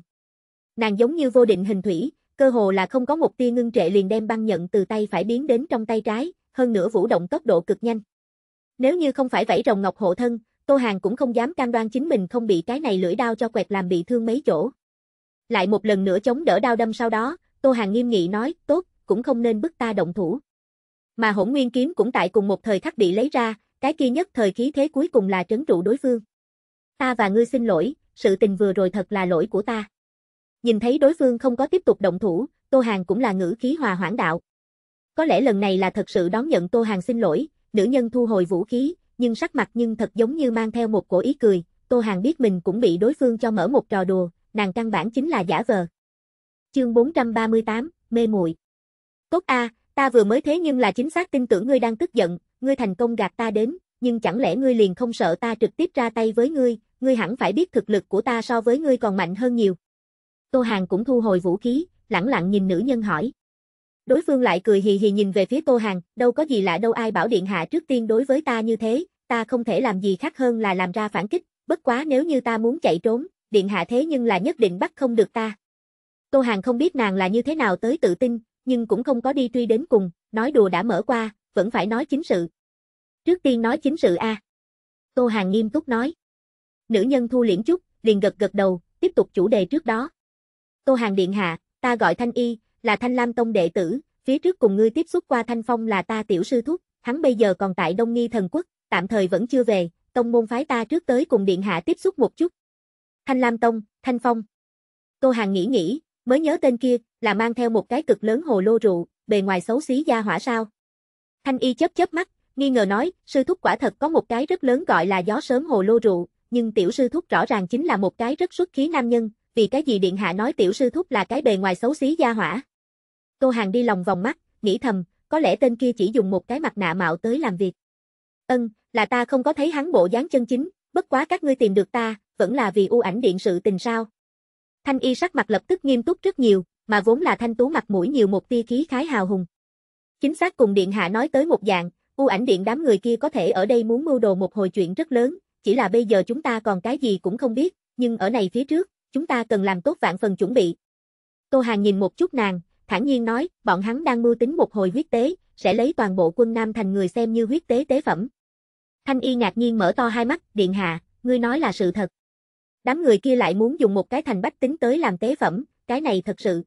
Nàng giống như vô định hình thủy, cơ hồ là không có một tia ngưng trệ liền đem băng nhận từ tay phải biến đến trong tay trái, hơn nữa vũ động tốc độ cực nhanh. Nếu như không phải vẫy rồng ngọc hộ thân, Tô Hàng cũng không dám cam đoan chính mình không bị cái này lưỡi đao cho quẹt làm bị thương mấy chỗ. Lại một lần nữa chống đỡ đao đâm sau đó, Tô Hàng nghiêm nghị nói, tốt, cũng không nên bức ta động thủ. Mà hỗn nguyên kiếm cũng tại cùng một thời khắc bị lấy ra, cái kia nhất thời khí thế cuối cùng là trấn trụ đối phương. Ta và ngươi xin lỗi, sự tình vừa rồi thật là lỗi của ta. Nhìn thấy đối phương không có tiếp tục động thủ, Tô Hàng cũng là ngữ khí hòa hoãn đạo. Có lẽ lần này là thật sự đón nhận Tô Hàng xin lỗi, nữ nhân thu hồi vũ khí, nhưng sắc mặt nhưng thật giống như mang theo một cổ ý cười, Tô Hàng biết mình cũng bị đối phương cho mở một trò đùa, nàng căn bản chính là giả vờ. Chương 438, mê muội Tốt a, ta vừa mới thế nhưng là chính xác tin tưởng ngươi đang tức giận, ngươi thành công gạt ta đến, nhưng chẳng lẽ ngươi liền không sợ ta trực tiếp ra tay với ngươi, ngươi hẳn phải biết thực lực của ta so với ngươi còn mạnh hơn nhiều. Tô Hàng cũng thu hồi vũ khí, lẳng lặng nhìn nữ nhân hỏi. Đối phương lại cười hì hì nhìn về phía Tô Hàng, đâu có gì lạ đâu ai bảo điện hạ trước tiên đối với ta như thế, ta không thể làm gì khác hơn là làm ra phản kích, bất quá nếu như ta muốn chạy trốn, điện hạ thế nhưng là nhất định bắt không được ta. Tô Hàng không biết nàng là như thế nào tới tự tin, nhưng cũng không có đi truy đến cùng, nói đùa đã mở qua, vẫn phải nói chính sự. Trước tiên nói chính sự a. À. Tô Hàng nghiêm túc nói. Nữ nhân thu liễn chút, liền gật gật đầu, tiếp tục chủ đề trước đó. Tô Hàng điện hạ, ta gọi Thanh Y, là Thanh Lam Tông đệ tử, phía trước cùng ngươi tiếp xúc qua Thanh Phong là ta tiểu sư thúc, hắn bây giờ còn tại Đông Nghi thần quốc, tạm thời vẫn chưa về, tông môn phái ta trước tới cùng điện hạ tiếp xúc một chút. Thanh Lam Tông, Thanh Phong. Tô Hàng nghĩ nghĩ, Mới nhớ tên kia, là mang theo một cái cực lớn hồ lô rượu, bề ngoài xấu xí da hỏa sao. Thanh y chớp chớp mắt, nghi ngờ nói, sư thúc quả thật có một cái rất lớn gọi là gió sớm hồ lô rượu, nhưng tiểu sư thúc rõ ràng chính là một cái rất xuất khí nam nhân, vì cái gì điện hạ nói tiểu sư thúc là cái bề ngoài xấu xí gia hỏa. Tô Hàng đi lòng vòng mắt, nghĩ thầm, có lẽ tên kia chỉ dùng một cái mặt nạ mạo tới làm việc. Ân, là ta không có thấy hắn bộ dáng chân chính, bất quá các ngươi tìm được ta, vẫn là vì u ảnh điện sự tình sao. Thanh y sắc mặt lập tức nghiêm túc rất nhiều, mà vốn là thanh tú mặt mũi nhiều một tia khí khái hào hùng. Chính xác cùng điện hạ nói tới một dạng, u ảnh điện đám người kia có thể ở đây muốn mưu đồ một hồi chuyện rất lớn, chỉ là bây giờ chúng ta còn cái gì cũng không biết, nhưng ở này phía trước, chúng ta cần làm tốt vạn phần chuẩn bị. Tô Hàng nhìn một chút nàng, thản nhiên nói, bọn hắn đang mưu tính một hồi huyết tế, sẽ lấy toàn bộ quân Nam thành người xem như huyết tế tế phẩm. Thanh y ngạc nhiên mở to hai mắt, điện hạ, ngươi nói là sự thật. Đám người kia lại muốn dùng một cái thành bách tính tới làm tế phẩm, cái này thật sự.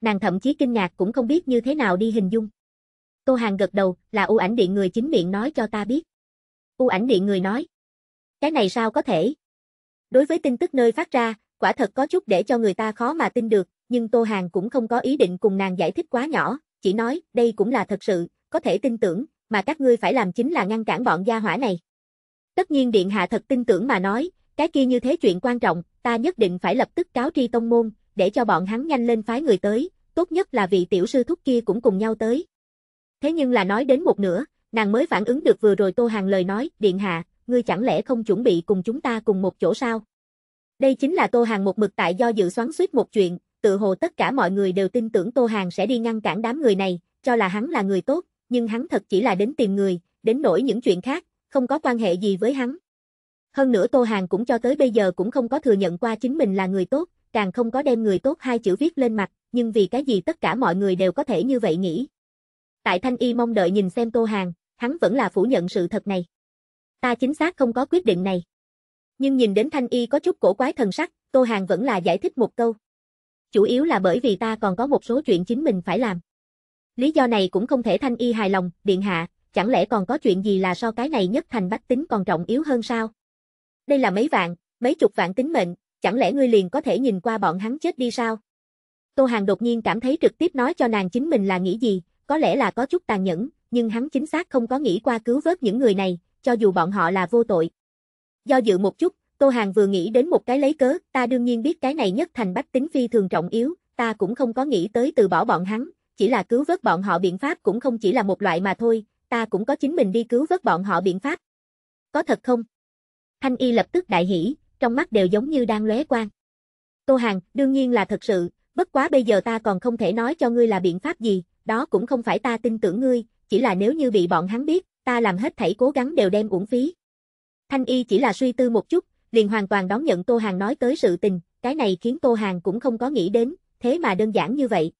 Nàng thậm chí kinh ngạc cũng không biết như thế nào đi hình dung. Tô Hàng gật đầu, là u ảnh điện người chính miệng nói cho ta biết. U ảnh điện người nói. Cái này sao có thể? Đối với tin tức nơi phát ra, quả thật có chút để cho người ta khó mà tin được, nhưng Tô Hàng cũng không có ý định cùng nàng giải thích quá nhỏ, chỉ nói, đây cũng là thật sự, có thể tin tưởng, mà các ngươi phải làm chính là ngăn cản bọn gia hỏa này. Tất nhiên Điện Hạ thật tin tưởng mà nói, cái kia như thế chuyện quan trọng, ta nhất định phải lập tức cáo tri tông môn, để cho bọn hắn nhanh lên phái người tới, tốt nhất là vị tiểu sư thúc kia cũng cùng nhau tới. Thế nhưng là nói đến một nửa, nàng mới phản ứng được vừa rồi Tô Hàng lời nói, điện hạ, ngươi chẳng lẽ không chuẩn bị cùng chúng ta cùng một chỗ sao? Đây chính là Tô Hàng một mực tại do dự xoắn suýt một chuyện, tự hồ tất cả mọi người đều tin tưởng Tô Hàng sẽ đi ngăn cản đám người này, cho là hắn là người tốt, nhưng hắn thật chỉ là đến tìm người, đến nổi những chuyện khác, không có quan hệ gì với hắn. Hơn nữa Tô Hàng cũng cho tới bây giờ cũng không có thừa nhận qua chính mình là người tốt, càng không có đem người tốt hai chữ viết lên mặt, nhưng vì cái gì tất cả mọi người đều có thể như vậy nghĩ. Tại Thanh Y mong đợi nhìn xem Tô Hàng, hắn vẫn là phủ nhận sự thật này. Ta chính xác không có quyết định này. Nhưng nhìn đến Thanh Y có chút cổ quái thần sắc, Tô Hàng vẫn là giải thích một câu. Chủ yếu là bởi vì ta còn có một số chuyện chính mình phải làm. Lý do này cũng không thể Thanh Y hài lòng, Điện Hạ, chẳng lẽ còn có chuyện gì là so cái này nhất thành bách tính còn trọng yếu hơn sao? Đây là mấy vạn, mấy chục vạn tính mệnh, chẳng lẽ ngươi liền có thể nhìn qua bọn hắn chết đi sao? Tô Hàng đột nhiên cảm thấy trực tiếp nói cho nàng chính mình là nghĩ gì, có lẽ là có chút tàn nhẫn, nhưng hắn chính xác không có nghĩ qua cứu vớt những người này, cho dù bọn họ là vô tội. Do dự một chút, Tô Hàng vừa nghĩ đến một cái lấy cớ, ta đương nhiên biết cái này nhất thành bách tính phi thường trọng yếu, ta cũng không có nghĩ tới từ bỏ bọn hắn, chỉ là cứu vớt bọn họ biện pháp cũng không chỉ là một loại mà thôi, ta cũng có chính mình đi cứu vớt bọn họ biện pháp. Có thật không? Thanh Y lập tức đại hỉ, trong mắt đều giống như đang lóe quang. Tô Hàng, đương nhiên là thật sự, bất quá bây giờ ta còn không thể nói cho ngươi là biện pháp gì, đó cũng không phải ta tin tưởng ngươi, chỉ là nếu như bị bọn hắn biết, ta làm hết thảy cố gắng đều đem uổng phí. Thanh Y chỉ là suy tư một chút, liền hoàn toàn đón nhận Tô Hàng nói tới sự tình, cái này khiến Tô Hàng cũng không có nghĩ đến, thế mà đơn giản như vậy.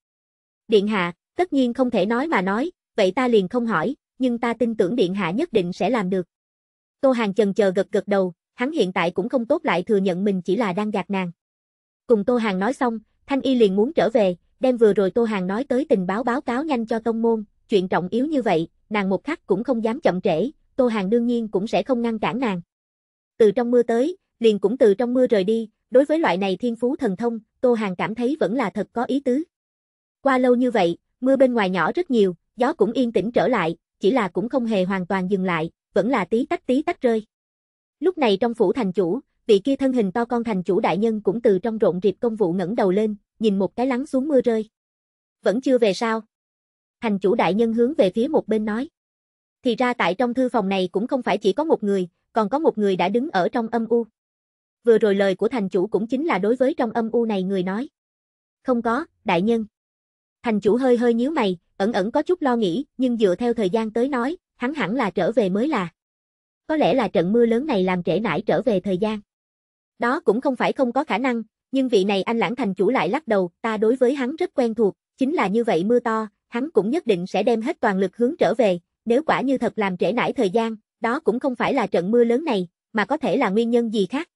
Điện hạ, tất nhiên không thể nói mà nói, vậy ta liền không hỏi, nhưng ta tin tưởng điện hạ nhất định sẽ làm được. Tô Hàng chần chờ gật gật đầu, hắn hiện tại cũng không tốt lại thừa nhận mình chỉ là đang gạt nàng. Cùng Tô Hàng nói xong, Thanh Y liền muốn trở về, đem vừa rồi Tô Hàng nói tới tình báo báo cáo nhanh cho tông môn, chuyện trọng yếu như vậy, nàng một khắc cũng không dám chậm trễ, Tô Hàng đương nhiên cũng sẽ không ngăn cản nàng. Từ trong mưa tới, liền cũng từ trong mưa rời đi, đối với loại này thiên phú thần thông, Tô Hàng cảm thấy vẫn là thật có ý tứ. Qua lâu như vậy, mưa bên ngoài nhỏ rất nhiều, gió cũng yên tĩnh trở lại, chỉ là cũng không hề hoàn toàn dừng lại, vẫn là tí tách tí tách rơi. Lúc này trong phủ thành chủ, vị kia thân hình to con thành chủ đại nhân cũng từ trong rộn rịp công vụ ngẩng đầu lên, nhìn một cái lắng xuống mưa rơi. Vẫn chưa về sao? Thành chủ đại nhân hướng về phía một bên nói. Thì ra tại trong thư phòng này cũng không phải chỉ có một người, còn có một người đã đứng ở trong âm u. Vừa rồi lời của thành chủ cũng chính là đối với trong âm u này người nói. Không có, đại nhân. Thành chủ hơi hơi nhíu mày, ẩn ẩn có chút lo nghĩ, nhưng dựa theo thời gian tới nói, hắn hẳn là trở về mới là. Có lẽ là trận mưa lớn này làm trễ nải trở về thời gian. Đó cũng không phải không có khả năng, nhưng vị này anh lãng thành chủ lại lắc đầu, ta đối với hắn rất quen thuộc, chính là như vậy mưa to, hắn cũng nhất định sẽ đem hết toàn lực hướng trở về, nếu quả như thật làm trễ nải thời gian, đó cũng không phải là trận mưa lớn này, mà có thể là nguyên nhân gì khác.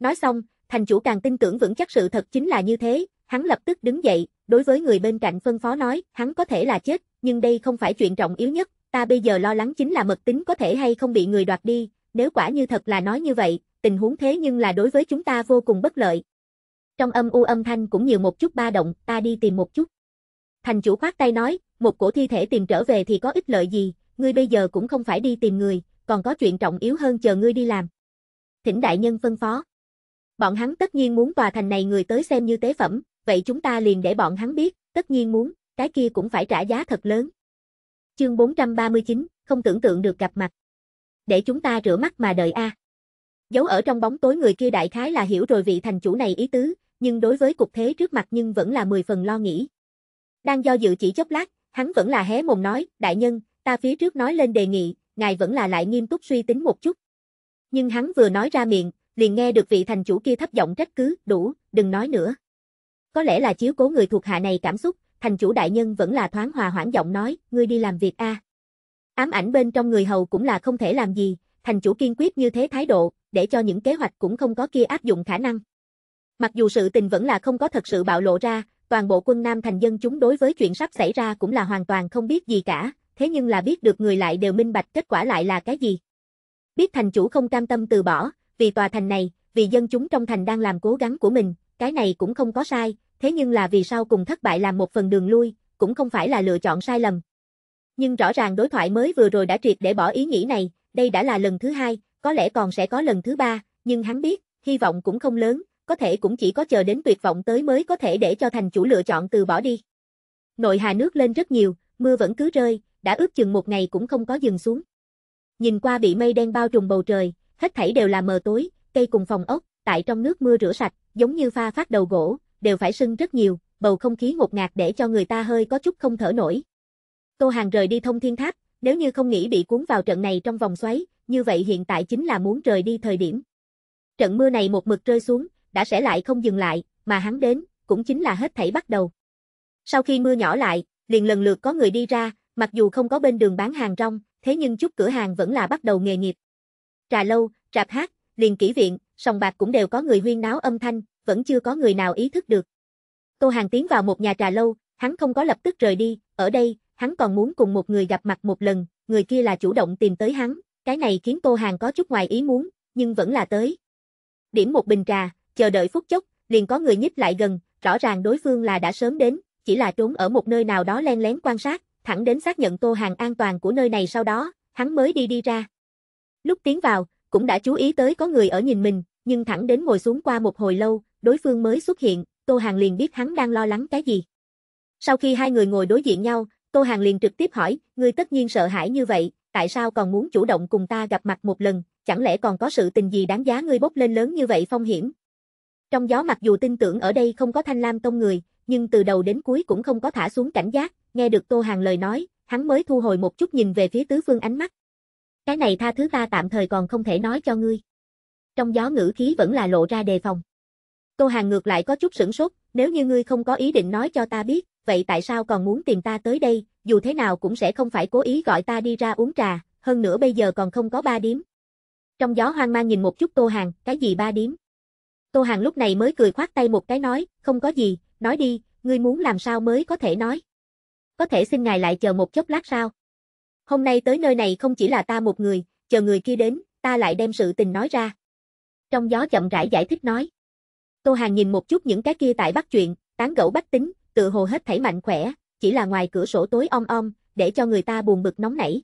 Nói xong, thành chủ càng tin tưởng vững chắc sự thật chính là như thế, hắn lập tức đứng dậy, đối với người bên cạnh phân phó nói, hắn có thể là chết, nhưng đây không phải chuyện trọng yếu nhất, ta bây giờ lo lắng chính là mật tính có thể hay không bị người đoạt đi, nếu quả như thật là nói như vậy, tình huống thế nhưng là đối với chúng ta vô cùng bất lợi. Trong âm u âm thanh cũng nhiều một chút ba động, ta đi tìm một chút. Thành chủ khoát tay nói, một cổ thi thể tìm trở về thì có ích lợi gì, ngươi bây giờ cũng không phải đi tìm người, còn có chuyện trọng yếu hơn chờ ngươi đi làm. Thỉnh đại nhân phân phó. Bọn hắn tất nhiên muốn tòa thành này người tới xem như tế phẩm, vậy chúng ta liền để bọn hắn biết, tất nhiên muốn, cái kia cũng phải trả giá thật lớn chương 439, không tưởng tượng được gặp mặt. Để chúng ta rửa mắt mà đợi a. À. Giấu ở trong bóng tối người kia đại khái là hiểu rồi vị thành chủ này ý tứ, nhưng đối với cục thế trước mặt nhưng vẫn là 10 phần lo nghĩ. Đang do dự chỉ chốc lát, hắn vẫn là hé mồm nói, đại nhân, ta phía trước nói lên đề nghị, ngài vẫn là lại nghiêm túc suy tính một chút. Nhưng hắn vừa nói ra miệng, liền nghe được vị thành chủ kia thấp giọng trách cứ, đủ, đừng nói nữa. Có lẽ là chiếu cố người thuộc hạ này cảm xúc, thành chủ đại nhân vẫn là thoáng hòa hoãn giọng nói, ngươi đi làm việc a. Ám ảnh bên trong người hầu cũng là không thể làm gì, thành chủ kiên quyết như thế thái độ, để cho những kế hoạch cũng không có kia áp dụng khả năng. Mặc dù sự tình vẫn là không có thật sự bạo lộ ra, toàn bộ quân Nam thành dân chúng đối với chuyện sắp xảy ra cũng là hoàn toàn không biết gì cả, thế nhưng là biết được người lại đều minh bạch kết quả lại là cái gì. Biết thành chủ không cam tâm từ bỏ, vì tòa thành này, vì dân chúng trong thành đang làm cố gắng của mình, cái này cũng không có sai, thế nhưng là vì sao cùng thất bại làm một phần đường lui, cũng không phải là lựa chọn sai lầm. Nhưng rõ ràng đối thoại mới vừa rồi đã triệt để bỏ ý nghĩ này, đây đã là lần thứ hai, có lẽ còn sẽ có lần thứ ba, nhưng hắn biết, hy vọng cũng không lớn, có thể cũng chỉ có chờ đến tuyệt vọng tới mới có thể để cho thành chủ lựa chọn từ bỏ đi. Nội hà nước lên rất nhiều, mưa vẫn cứ rơi, đã ước chừng một ngày cũng không có dừng xuống. Nhìn qua bị mây đen bao trùm bầu trời, hết thảy đều là mờ tối, cây cùng phòng ốc, tại trong nước mưa rửa sạch, giống như pha phát đầu gỗ, đều phải sưng rất nhiều, bầu không khí ngột ngạt để cho người ta hơi có chút không thở nổi. Tô Hàng rời đi thông thiên tháp, nếu như không nghĩ bị cuốn vào trận này trong vòng xoáy, như vậy hiện tại chính là muốn rời đi thời điểm. Trận mưa này một mực rơi xuống, đã sẽ lại không dừng lại, mà hắn đến, cũng chính là hết thảy bắt đầu. Sau khi mưa nhỏ lại, liền lần lượt có người đi ra, mặc dù không có bên đường bán hàng rong, thế nhưng chút cửa hàng vẫn là bắt đầu nghề nghiệp. Trà lâu, trạp hát, liền kỹ viện, sòng bạc cũng đều có người huyên náo âm thanh, vẫn chưa có người nào ý thức được. Tô Hàng tiến vào một nhà trà lâu, hắn không có lập tức rời đi, ở đây, hắn còn muốn cùng một người gặp mặt một lần, người kia là chủ động tìm tới hắn, cái này khiến Tô Hàng có chút ngoài ý muốn, nhưng vẫn là tới. Điểm một bình trà, chờ đợi phút chốc, liền có người nhích lại gần, rõ ràng đối phương là đã sớm đến, chỉ là trốn ở một nơi nào đó len lén quan sát, thẳng đến xác nhận Tô Hàng an toàn của nơi này sau đó, hắn mới đi đi ra. Lúc tiến vào, cũng đã chú ý tới có người ở nhìn mình, nhưng thẳng đến ngồi xuống qua một hồi lâu, đối phương mới xuất hiện, Tô Hàng liền biết hắn đang lo lắng cái gì. Sau khi hai người ngồi đối diện nhau, Tô Hàng liền trực tiếp hỏi, ngươi tất nhiên sợ hãi như vậy, tại sao còn muốn chủ động cùng ta gặp mặt một lần, chẳng lẽ còn có sự tình gì đáng giá ngươi bốc lên lớn như vậy phong hiểm? Trong gió mặc dù tin tưởng ở đây không có thanh lam tông người, nhưng từ đầu đến cuối cũng không có thả xuống cảnh giác, nghe được Tô Hàng lời nói, hắn mới thu hồi một chút nhìn về phía tứ phương ánh mắt. Cái này tha thứ ta tạm thời còn không thể nói cho ngươi. Trong gió ngữ khí vẫn là lộ ra đề phòng. Câu hàng ngược lại có chút sửng sốt, nếu như ngươi không có ý định nói cho ta biết, vậy tại sao còn muốn tìm ta tới đây, dù thế nào cũng sẽ không phải cố ý gọi ta đi ra uống trà, hơn nữa bây giờ còn không có ba điếm. Trong gió hoang mang nhìn một chút Tô Hàng, cái gì ba điếm? Tô Hàng lúc này mới cười khoát tay một cái nói, không có gì, nói đi, ngươi muốn làm sao mới có thể nói. Có thể xin ngài lại chờ một chốc lát sao? Hôm nay tới nơi này không chỉ là ta một người, chờ người kia đến, ta lại đem sự tình nói ra. Trong gió chậm rãi giải thích nói. Tô Hàng nhìn một chút những cái kia tại bắt chuyện, tán gẫu bách tính, tự hồ hết thảy mạnh khỏe, chỉ là ngoài cửa sổ tối om om, để cho người ta buồn bực nóng nảy.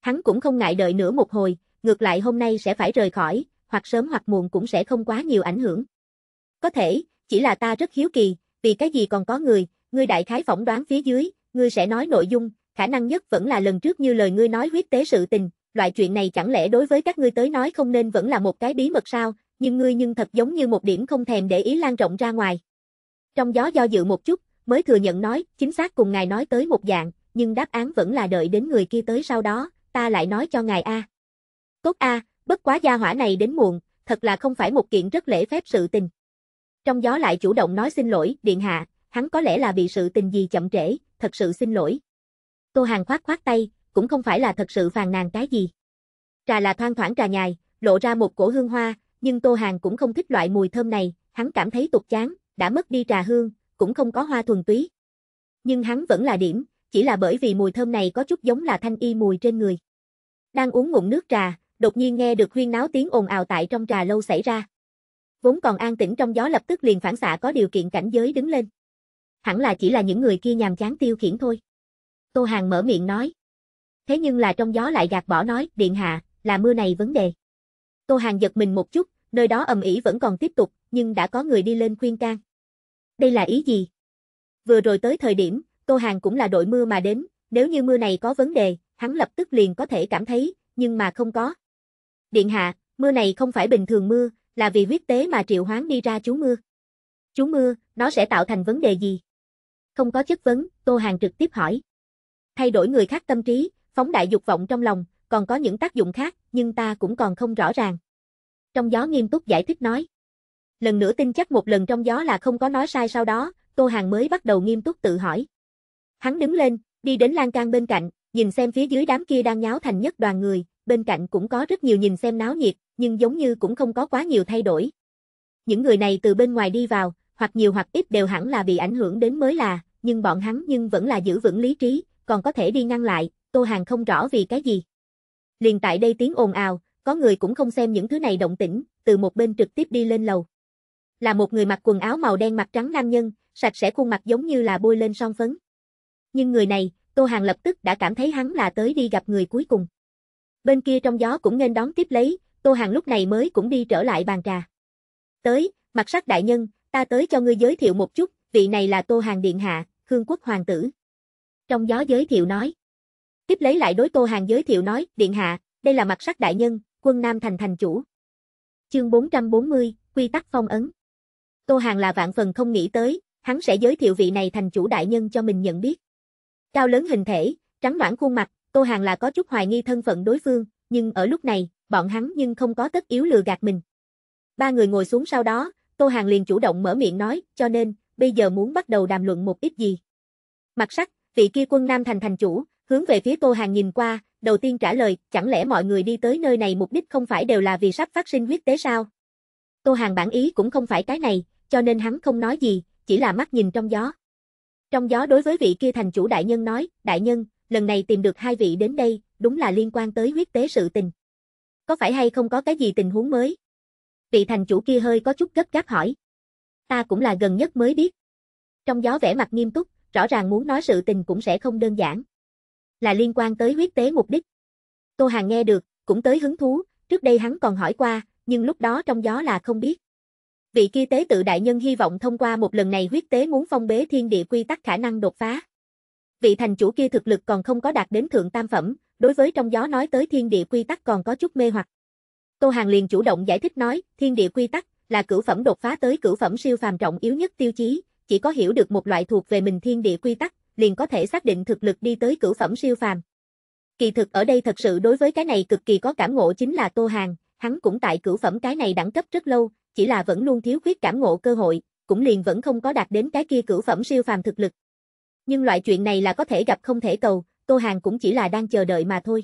Hắn cũng không ngại đợi nữa một hồi, ngược lại hôm nay sẽ phải rời khỏi, hoặc sớm hoặc muộn cũng sẽ không quá nhiều ảnh hưởng. Có thể, chỉ là ta rất hiếu kỳ, vì cái gì còn có người, ngươi đại khái phỏng đoán phía dưới, ngươi sẽ nói nội dung, khả năng nhất vẫn là lần trước như lời ngươi nói huyết tế sự tình, loại chuyện này chẳng lẽ đối với các ngươi tới nói không nên vẫn là một cái bí mật sao, nhưng ngươi nhưng thật giống như một điểm không thèm để ý lan rộng ra ngoài. Trong gió do dự một chút, mới thừa nhận nói, chính xác cùng ngài nói tới một dạng, nhưng đáp án vẫn là đợi đến người kia tới sau đó, ta lại nói cho ngài A. Cốt A, bất quá gia hỏa này đến muộn, thật là không phải một kiện rất lễ phép sự tình. Trong gió lại chủ động nói xin lỗi, điện hạ, hắn có lẽ là bị sự tình gì chậm trễ, thật sự xin lỗi. Tô Hàng khoát khoát tay, cũng không phải là thật sự phàn nàn cái gì. Trà là thoang thoảng trà nhài, lộ ra một cổ hương hoa, nhưng Tô Hàng cũng không thích loại mùi thơm này, hắn cảm thấy tục chán, đã mất đi trà hương, cũng không có hoa thuần túy. Nhưng hắn vẫn là điểm, chỉ là bởi vì mùi thơm này có chút giống là thanh y mùi trên người. Đang uống ngụm nước trà, đột nhiên nghe được huyên náo tiếng ồn ào tại trong trà lâu xảy ra. Vốn còn an tĩnh trong gió lập tức liền phản xạ có điều kiện cảnh giới đứng lên. Hẳn là chỉ là những người kia nhàm chán tiêu khiển thôi. Tô Hàng mở miệng nói. Thế nhưng là trong gió lại gạt bỏ nói, điện hạ, là mưa này vấn đề. Tô Hàng giật mình một chút, nơi đó ầm ĩ vẫn còn tiếp tục, nhưng đã có người đi lên khuyên can. Đây là ý gì? Vừa rồi tới thời điểm, Tô Hàng cũng là đội mưa mà đến, nếu như mưa này có vấn đề, hắn lập tức liền có thể cảm thấy, nhưng mà không có. Điện hạ, mưa này không phải bình thường mưa, là vì huyết tế mà triệu hoán đi ra chú mưa. Chú mưa, nó sẽ tạo thành vấn đề gì? Không có chất vấn, Tô Hàng trực tiếp hỏi. Thay đổi người khác tâm trí, phóng đại dục vọng trong lòng, còn có những tác dụng khác, nhưng ta cũng còn không rõ ràng. Trong gió nghiêm túc giải thích nói. Lần nữa tin chắc một lần trong gió là không có nói sai sau đó, Tô Hàng mới bắt đầu nghiêm túc tự hỏi. Hắn đứng lên, đi đến lan can bên cạnh, nhìn xem phía dưới đám kia đang nháo thành nhất đoàn người, bên cạnh cũng có rất nhiều nhìn xem náo nhiệt, nhưng giống như cũng không có quá nhiều thay đổi. Những người này từ bên ngoài đi vào, hoặc nhiều hoặc ít đều hẳn là bị ảnh hưởng đến mới là, nhưng bọn hắn nhưng vẫn là giữ vững lý trí, còn có thể đi ngăn lại, Tô Hàng không rõ vì cái gì. Liền tại đây tiếng ồn ào, có người cũng không xem những thứ này động tĩnh, từ một bên trực tiếp đi lên lầu. Là một người mặc quần áo màu đen mặt trắng nam nhân, sạch sẽ khuôn mặt giống như là bôi lên son phấn. Nhưng người này, Tô Hàng lập tức đã cảm thấy hắn là tới đi gặp người cuối cùng. Bên kia trong gió cũng nên đón tiếp lấy, Tô Hàng lúc này mới cũng đi trở lại bàn trà. Tới, mặt sắc đại nhân, ta tới cho ngươi giới thiệu một chút, vị này là Tô Hàng Điện Hạ, Khương Quốc Hoàng tử. Trong gió giới thiệu nói. Tiếp lấy lại đối Tô Hàng giới thiệu nói, Điện Hạ, đây là mặt sắc đại nhân, quân Nam Thành thành chủ. Chương 440, Quy tắc phong ấn. Tô Hàng là vạn phần không nghĩ tới, hắn sẽ giới thiệu vị này thành chủ đại nhân cho mình nhận biết. Cao lớn hình thể, trắng noãn khuôn mặt, Tô Hàng là có chút hoài nghi thân phận đối phương, nhưng ở lúc này, bọn hắn nhưng không có tất yếu lừa gạt mình. Ba người ngồi xuống sau đó, Tô Hàng liền chủ động mở miệng nói, cho nên, bây giờ muốn bắt đầu đàm luận một ít gì. Mặt sắc, vị kia quân Nam Thành thành chủ, hướng về phía cô hàng nhìn qua, đầu tiên trả lời, chẳng lẽ mọi người đi tới nơi này mục đích không phải đều là vì sắp phát sinh huyết tế sao? Tô hàng bản ý cũng không phải cái này, cho nên hắn không nói gì, chỉ là mắt nhìn trong gió. Trong gió đối với vị kia thành chủ đại nhân nói, đại nhân, lần này tìm được hai vị đến đây, đúng là liên quan tới huyết tế sự tình. Có phải hay không có cái gì tình huống mới? Vị thành chủ kia hơi có chút gấp gáp hỏi. Ta cũng là gần nhất mới biết. Trong gió vẻ mặt nghiêm túc, rõ ràng muốn nói sự tình cũng sẽ không đơn giản là liên quan tới huyết tế mục đích. Tô Hàng nghe được, cũng tới hứng thú, trước đây hắn còn hỏi qua, nhưng lúc đó trong gió là không biết. Vị kia tế tự đại nhân hy vọng thông qua một lần này huyết tế muốn phong bế thiên địa quy tắc khả năng đột phá. Vị thành chủ kia thực lực còn không có đạt đến thượng tam phẩm, đối với trong gió nói tới thiên địa quy tắc còn có chút mê hoặc. Tô Hàng liền chủ động giải thích nói, thiên địa quy tắc là cửu phẩm đột phá tới cửu phẩm siêu phàm trọng yếu nhất tiêu chí, chỉ có hiểu được một loại thuộc về mình thiên địa quy tắc, liền có thể xác định thực lực đi tới cửu phẩm siêu phàm. Kỳ thực ở đây thật sự đối với cái này cực kỳ có cảm ngộ chính là Tô Hàng, hắn cũng tại cửu phẩm cái này đẳng cấp rất lâu, chỉ là vẫn luôn thiếu khuyết cảm ngộ cơ hội, cũng liền vẫn không có đạt đến cái kia cửu phẩm siêu phàm thực lực. Nhưng loại chuyện này là có thể gặp không thể cầu, Tô Hàng cũng chỉ là đang chờ đợi mà thôi.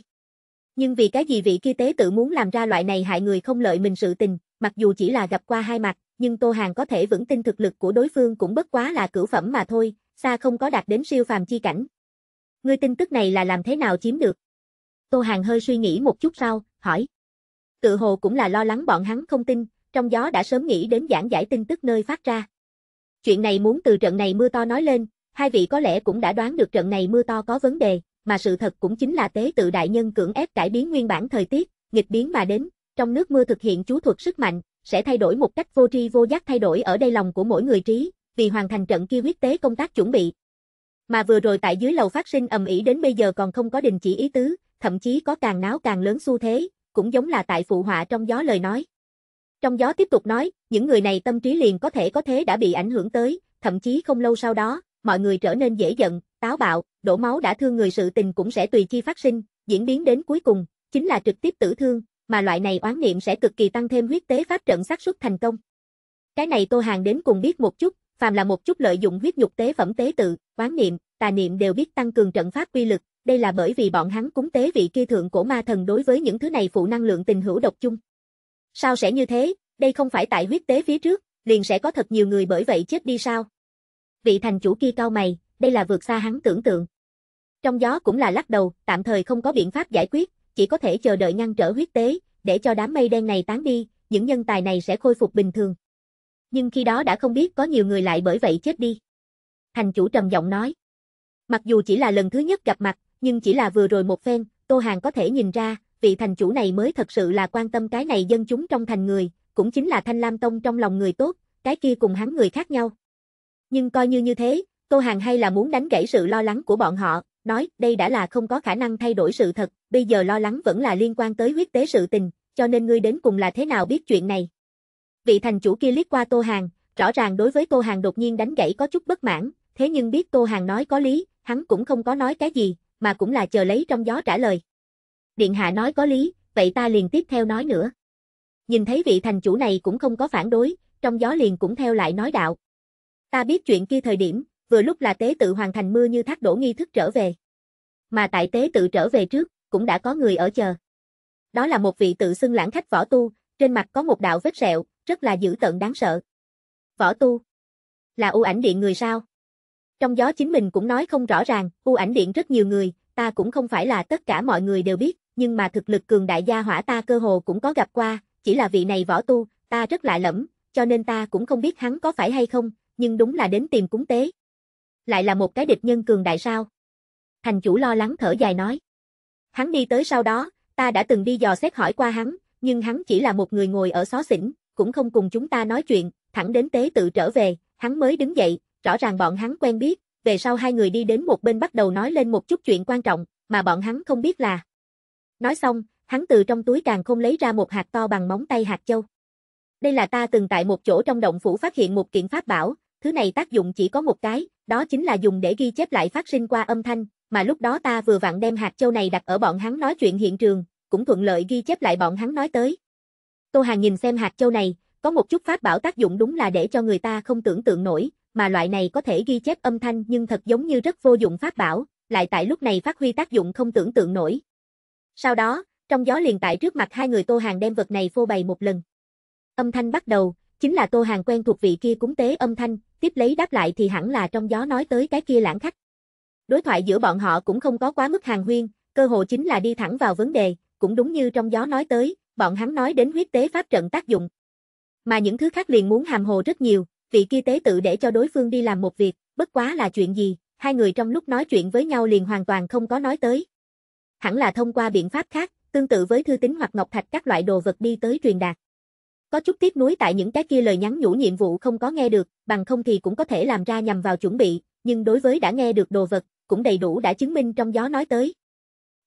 Nhưng vì cái gì vị kia tế tự muốn làm ra loại này hại người không lợi mình sự tình, mặc dù chỉ là gặp qua hai mặt, nhưng Tô Hàng có thể vững tin thực lực của đối phương cũng bất quá là cửu phẩm mà thôi, xa không có đạt đến siêu phàm chi cảnh. Ngươi tin tức này là làm thế nào chiếm được? Tô Hàng hơi suy nghĩ một chút sau, hỏi. Tự hồ cũng là lo lắng bọn hắn không tin, trong gió đã sớm nghĩ đến giảng giải tin tức nơi phát ra. Chuyện này muốn từ trận này mưa to nói lên, hai vị có lẽ cũng đã đoán được trận này mưa to có vấn đề, mà sự thật cũng chính là tế tự đại nhân cưỡng ép cải biến nguyên bản thời tiết, nghịch biến mà đến, trong nước mưa thực hiện chú thuật sức mạnh, sẽ thay đổi một cách vô tri vô giác thay đổi ở đây lòng của mỗi người trí, vì hoàn thành trận kia huyết tế công tác chuẩn bị. Mà vừa rồi tại dưới lầu phát sinh ầm ĩ đến bây giờ còn không có đình chỉ ý tứ, thậm chí có càng náo càng lớn xu thế, cũng giống là tại phụ họa trong gió lời nói. Trong gió tiếp tục nói, những người này tâm trí liền có thể có thế đã bị ảnh hưởng tới, thậm chí không lâu sau đó, mọi người trở nên dễ giận, táo bạo, đổ máu đã thương người sự tình cũng sẽ tùy chi phát sinh, diễn biến đến cuối cùng, chính là trực tiếp tử thương, mà loại này oán niệm sẽ cực kỳ tăng thêm huyết tế pháp trận xác suất thành công. Cái này Tô Hàng đến cùng biết một chút, phàm là một chút lợi dụng huyết nhục tế phẩm tế tự, quán niệm, tà niệm đều biết tăng cường trận pháp quy lực, đây là bởi vì bọn hắn cúng tế vị kia thượng cổ ma thần đối với những thứ này phụ năng lượng tình hữu độc chung. Sao sẽ như thế, đây không phải tại huyết tế phía trước, liền sẽ có thật nhiều người bởi vậy chết đi sao? Vị thành chủ kia cao mày, đây là vượt xa hắn tưởng tượng. Trong gió cũng là lắc đầu, tạm thời không có biện pháp giải quyết, chỉ có thể chờ đợi ngăn trở huyết tế, để cho đám mây đen này tán đi, những nhân tài này sẽ khôi phục bình thường nhưng khi đó đã không biết có nhiều người lại bởi vậy chết đi. Thành chủ trầm giọng nói. Mặc dù chỉ là lần thứ nhất gặp mặt, nhưng chỉ là vừa rồi một phen, Tô Hàng có thể nhìn ra, vị thành chủ này mới thật sự là quan tâm cái này dân chúng trong thành người, cũng chính là Thanh Lam Tông trong lòng người tốt, cái kia cùng hắn người khác nhau. Nhưng coi như như thế, Tô Hàng hay là muốn đánh gãy sự lo lắng của bọn họ, nói đây đã là không có khả năng thay đổi sự thật, bây giờ lo lắng vẫn là liên quan tới huyết tế sự tình, cho nên ngươi đến cùng là thế nào biết chuyện này. Vị thành chủ kia liếc qua Tô Hàng, rõ ràng đối với Tô Hàng đột nhiên đánh gãy có chút bất mãn, thế nhưng biết Tô Hàng nói có lý, hắn cũng không có nói cái gì, mà cũng là chờ lấy trong gió trả lời. Điện hạ nói có lý, vậy ta liền tiếp theo nói nữa. Nhìn thấy vị thành chủ này cũng không có phản đối, trong gió liền cũng theo lại nói đạo. Ta biết chuyện kia thời điểm, vừa lúc là tế tự hoàn thành mưa như thác đổ nghi thức trở về. Mà tại tế tự trở về trước, cũng đã có người ở chờ. Đó là một vị tự xưng lãng khách võ tu, trên mặt có một đạo vết sẹo, rất là dữ tợn đáng sợ. Võ tu. Là u ảnh điện người sao? Trong gió chính mình cũng nói không rõ ràng, u ảnh điện rất nhiều người, ta cũng không phải là tất cả mọi người đều biết, nhưng mà thực lực cường đại gia hỏa ta cơ hồ cũng có gặp qua, chỉ là vị này võ tu, ta rất lạ lẫm, cho nên ta cũng không biết hắn có phải hay không, nhưng đúng là đến tìm cúng tế. Lại là một cái địch nhân cường đại sao? Thành chủ lo lắng thở dài nói. Hắn đi tới sau đó, ta đã từng đi dò xét hỏi qua hắn, nhưng hắn chỉ là một người ngồi ở xó xỉnh, cũng không cùng chúng ta nói chuyện, thẳng đến tế tự trở về, hắn mới đứng dậy, rõ ràng bọn hắn quen biết, về sau hai người đi đến một bên bắt đầu nói lên một chút chuyện quan trọng, mà bọn hắn không biết là. Nói xong, hắn từ trong túi càng không lấy ra một hạt to bằng móng tay hạt châu. Đây là ta từng tại một chỗ trong động phủ phát hiện một kiện pháp bảo, thứ này tác dụng chỉ có một cái, đó chính là dùng để ghi chép lại phát sinh qua âm thanh, mà lúc đó ta vừa vặn đem hạt châu này đặt ở bọn hắn nói chuyện hiện trường, cũng thuận lợi ghi chép lại bọn hắn nói tới. Tô Hàng nhìn xem hạt châu này, có một chút pháp bảo tác dụng đúng là để cho người ta không tưởng tượng nổi, mà loại này có thể ghi chép âm thanh nhưng thật giống như rất vô dụng pháp bảo, lại tại lúc này phát huy tác dụng không tưởng tượng nổi. Sau đó, trong gió liền tại trước mặt hai người Tô Hàng đem vật này phô bày một lần. Âm thanh bắt đầu, chính là Tô Hàng quen thuộc vị kia cúng tế âm thanh, tiếp lấy đáp lại thì hẳn là trong gió nói tới cái kia lãng khách. Đối thoại giữa bọn họ cũng không có quá mức hàng huyên, cơ hội chính là đi thẳng vào vấn đề, cũng đúng như trong gió nói tới, bọn hắn nói đến huyết tế pháp trận tác dụng. Mà những thứ khác liền muốn hàm hồ rất nhiều, vị kia tế tự để cho đối phương đi làm một việc, bất quá là chuyện gì, hai người trong lúc nói chuyện với nhau liền hoàn toàn không có nói tới. Hẳn là thông qua biện pháp khác, tương tự với thư tín hoặc ngọc thạch các loại đồ vật đi tới truyền đạt. Có chút tiếc nuối tại những cái kia lời nhắn nhủ nhiệm vụ không có nghe được, bằng không thì cũng có thể làm ra nhằm vào chuẩn bị, nhưng đối với đã nghe được đồ vật, cũng đầy đủ đã chứng minh trong gió nói tới.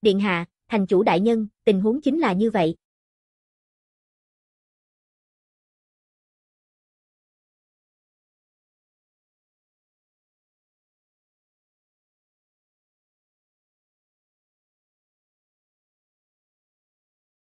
Điện hạ, thành chủ đại nhân, tình huống chính là như vậy.